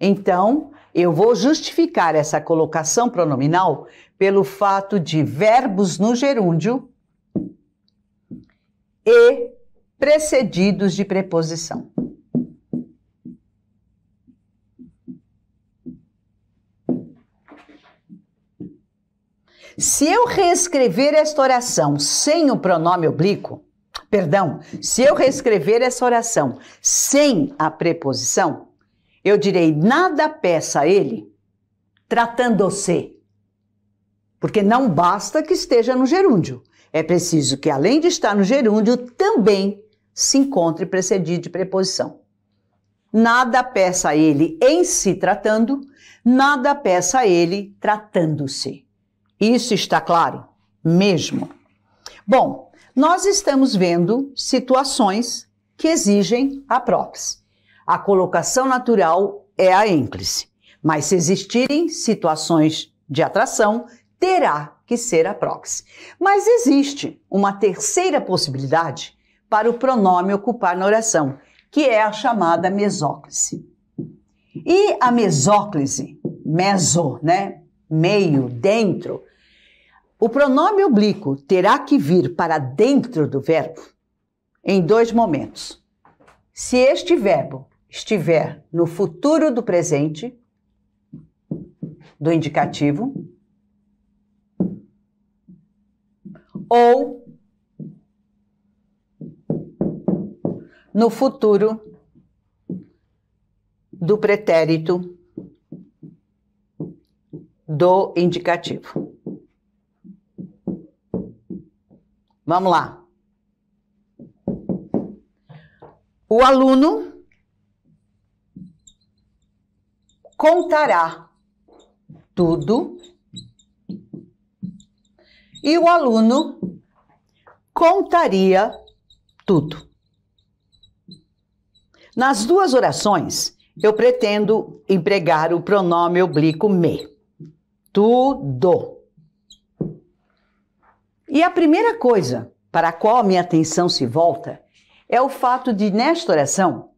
Então, eu vou justificar essa colocação pronominal pelo fato de verbos no gerúndio e precedidos de preposição. Se eu reescrever esta oração sem o pronome oblíquo, perdão, se eu reescrever essa oração sem a preposição, eu direi nada peça a ele tratando-se. Porque não basta que esteja no gerúndio. É preciso que, além de estar no gerúndio, também se encontre precedido de preposição. Nada peça a ele em se si tratando, nada peça a ele tratando-se. Isso está claro? Mesmo. Bom, nós estamos vendo situações que exigem a prótese. A colocação natural é a ênclise, mas se existirem situações de atração, terá que ser a próxima. Mas existe uma terceira possibilidade para o pronome ocupar na oração, que é a chamada mesóclise. E a mesóclise, meso, né? Meio, dentro, o pronome oblíquo terá que vir para dentro do verbo em dois momentos. Se este verbo estiver no futuro do presente, do indicativo, ou no futuro do pretérito do indicativo. Vamos lá. O aluno contará tudo e o aluno contaria tudo. Nas duas orações, eu pretendo empregar o pronome oblíquo me. Tudo. E a primeira coisa para a qual minha atenção se volta é o fato de, nesta oração,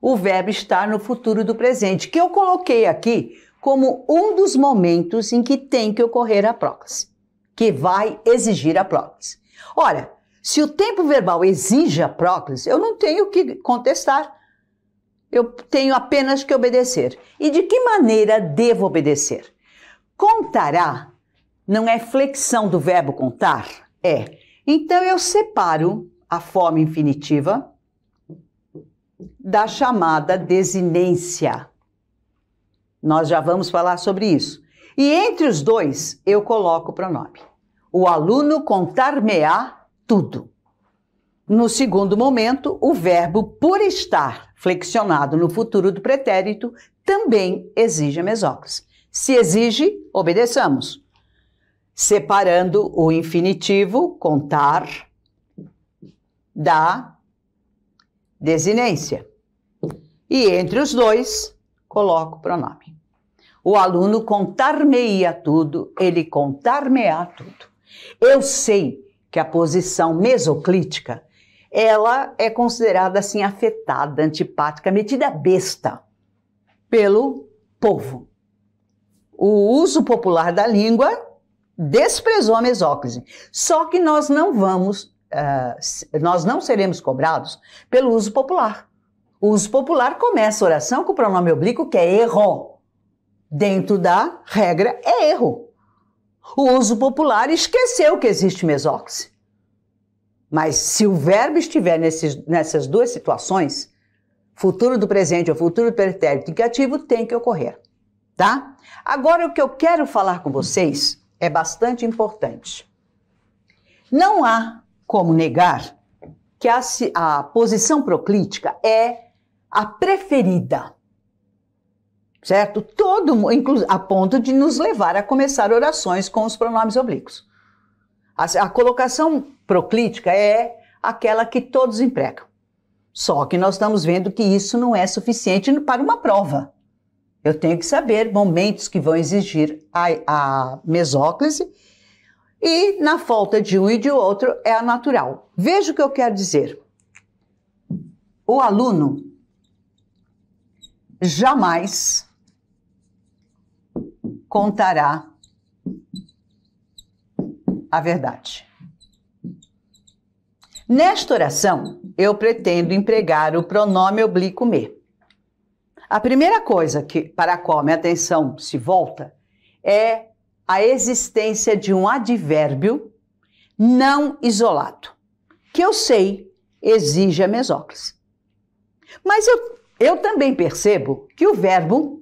o verbo estar no futuro do presente, que eu coloquei aqui como um dos momentos em que tem que ocorrer a prótese, que vai exigir a prótese. Ora, se o tempo verbal exige a próclise, eu não tenho que contestar. Eu tenho apenas que obedecer. E de que maneira devo obedecer? Contará não é flexão do verbo contar? É. Então eu separo a forma infinitiva da chamada desinência. Nós já vamos falar sobre isso. E entre os dois eu coloco o pronome. O aluno contar-me-á tudo. No segundo momento, o verbo por estar flexionado no futuro do pretérito também exige a mesóclise. Se exige, obedeçamos separando o infinitivo contar da desinência. E entre os dois, coloco o pronome. O aluno contar-me-ia tudo, ele contar-me-á tudo. Eu sei que a posição mesoclítica, ela é considerada assim afetada, antipática, metida besta pelo povo. O uso popular da língua desprezou a mesóclise. Só que nós não vamos, uh, nós não seremos cobrados pelo uso popular. O uso popular começa a oração com o pronome oblíquo, que é erro. Dentro da regra é erro. O uso popular esqueceu que existe mesóclise. Mas se o verbo estiver nesses, nessas duas situações, futuro do presente ou futuro do pretérito indicativo, tem que ocorrer, tá? Agora o que eu quero falar com vocês é bastante importante. Não há como negar que a, a posição proclítica é a preferida, certo? Todo a ponto de nos levar a começar orações com os pronomes oblíquos. A, a colocação proclítica é aquela que todos empregam. Só que nós estamos vendo que isso não é suficiente para uma prova. Eu tenho que saber momentos que vão exigir a, a mesóclise e na falta de um e de outro é a natural. Veja o que eu quero dizer. O aluno jamais contará a verdade. Nesta oração, eu pretendo empregar o pronome oblíquo me. A primeira coisa que, para a qual minha atenção se volta é a existência de um advérbio não isolado, que eu sei exige a mesóclise. Mas eu, eu também percebo que o verbo,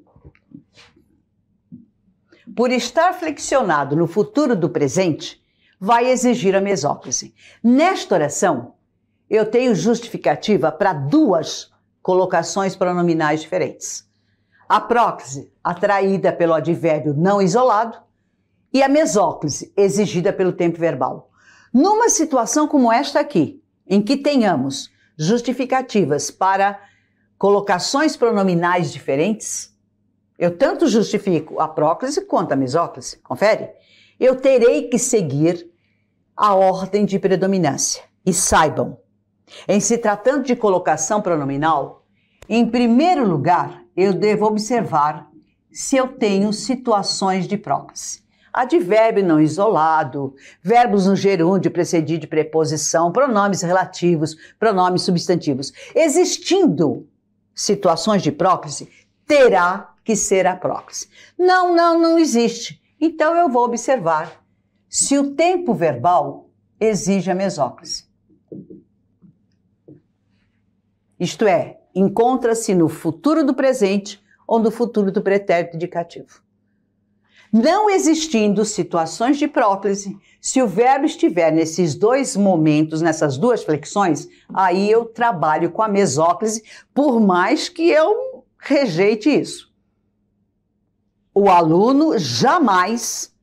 por estar flexionado no futuro do presente, vai exigir a mesóclise. Nesta oração, eu tenho justificativa para duas colocações pronominais diferentes. A próclise, atraída pelo advérbio não isolado, e a mesóclise, exigida pelo tempo verbal. Numa situação como esta aqui, em que tenhamos justificativas para colocações pronominais diferentes, eu tanto justifico a próclise quanto a mesóclise, confere? Eu terei que seguir a ordem de predominância. E saibam, em se tratando de colocação pronominal, em primeiro lugar, eu devo observar se eu tenho situações de provas. Advérbio não isolado, verbos no gerúndio precedido de preposição, pronomes relativos, pronomes substantivos. Existindo situações de próclise, terá que ser a próclise. Não, não, não existe. Então eu vou observar se o tempo verbal exige a mesóclise. Isto é, encontra-se no futuro do presente ou no futuro do pretérito indicativo. Não existindo situações de próclise, se o verbo estiver nesses dois momentos, nessas duas flexões, aí eu trabalho com a mesóclise, por mais que eu rejeite isso. O aluno jamais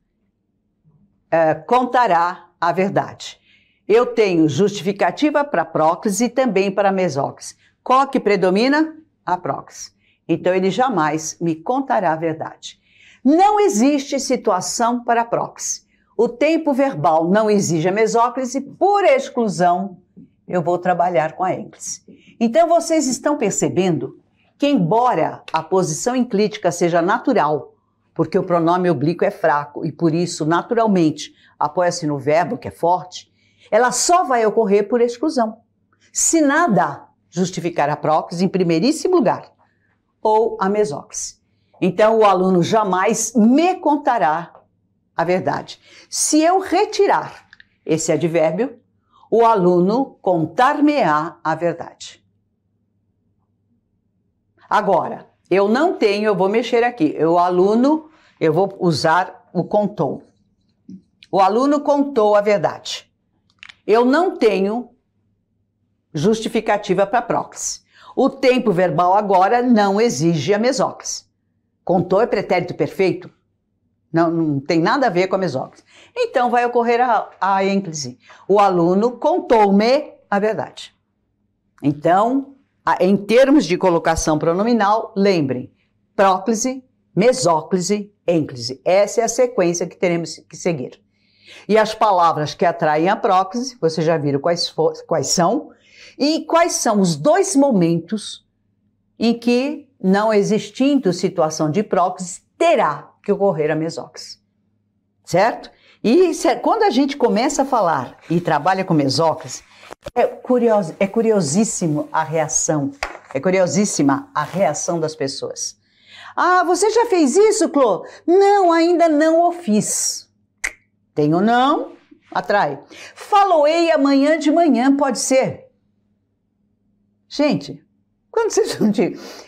é, contará a verdade. Eu tenho justificativa para próclise e também para mesóclise. Qual que predomina? A prox. Então ele jamais me contará a verdade. Não existe situação para prox. O tempo verbal não exige a mesóclise, por exclusão, eu vou trabalhar com a ênclise. Então vocês estão percebendo que, embora a posição enclítica seja natural, porque o pronome oblíquo é fraco e por isso, naturalmente, apoia-se no verbo, que é forte, ela só vai ocorrer por exclusão. Se nada justificar a próximo em primeiríssimo lugar, ou a mesócrise. Então, o aluno jamais me contará a verdade. Se eu retirar esse advérbio, o aluno contar-me-á a verdade. Agora, eu não tenho, eu vou mexer aqui. O aluno, eu vou usar o contou. O aluno contou a verdade. Eu não tenho justificativa para próclise. O tempo verbal agora não exige a mesóclise. Contou é pretérito perfeito? Não, não tem nada a ver com a mesóclise. Então vai ocorrer a, a ênclise. O aluno contou-me a verdade. Então, em termos de colocação pronominal, lembrem, próclise, mesóclise, ênclise. Essa é a sequência que teremos que seguir. E as palavras que atraem a próclise, vocês já viram quais, for, quais são: e quais são os dois momentos em que, não existindo situação de hipróxis, terá que ocorrer a mesócrise? Certo? E quando a gente começa a falar e trabalha com mesócrise, é, curioso, é curiosíssimo a reação, é curiosíssima a reação das pessoas. Ah, você já fez isso, Clô? Não, ainda não o fiz. Tenho não, atrai. Faloei amanhã de manhã, pode ser. Gente, quando vocês,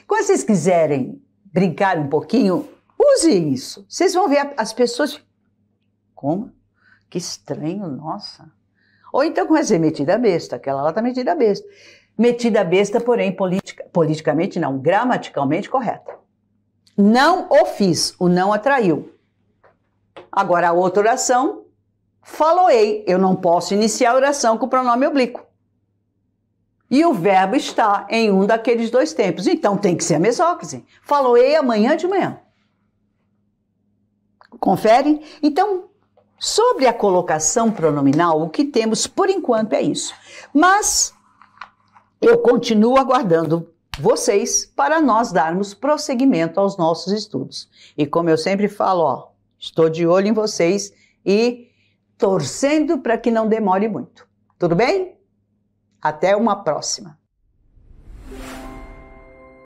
quando vocês quiserem brincar um pouquinho, use isso. Vocês vão ver as pessoas. Como? Que estranho, nossa. Ou então com essa metida besta, aquela lá está metida besta. Metida besta, porém, politica, politicamente não, gramaticalmente correta. Não o fiz, o não atraiu. Agora a outra oração, ei, eu não posso iniciar a oração com o pronome oblíquo. E o verbo está em um daqueles dois tempos. Então tem que ser a Falou ei amanhã de manhã. Confere? Então, sobre a colocação pronominal, o que temos por enquanto é isso. Mas eu continuo aguardando vocês para nós darmos prosseguimento aos nossos estudos. E como eu sempre falo, ó, estou de olho em vocês e torcendo para que não demore muito. Tudo bem? Até uma próxima!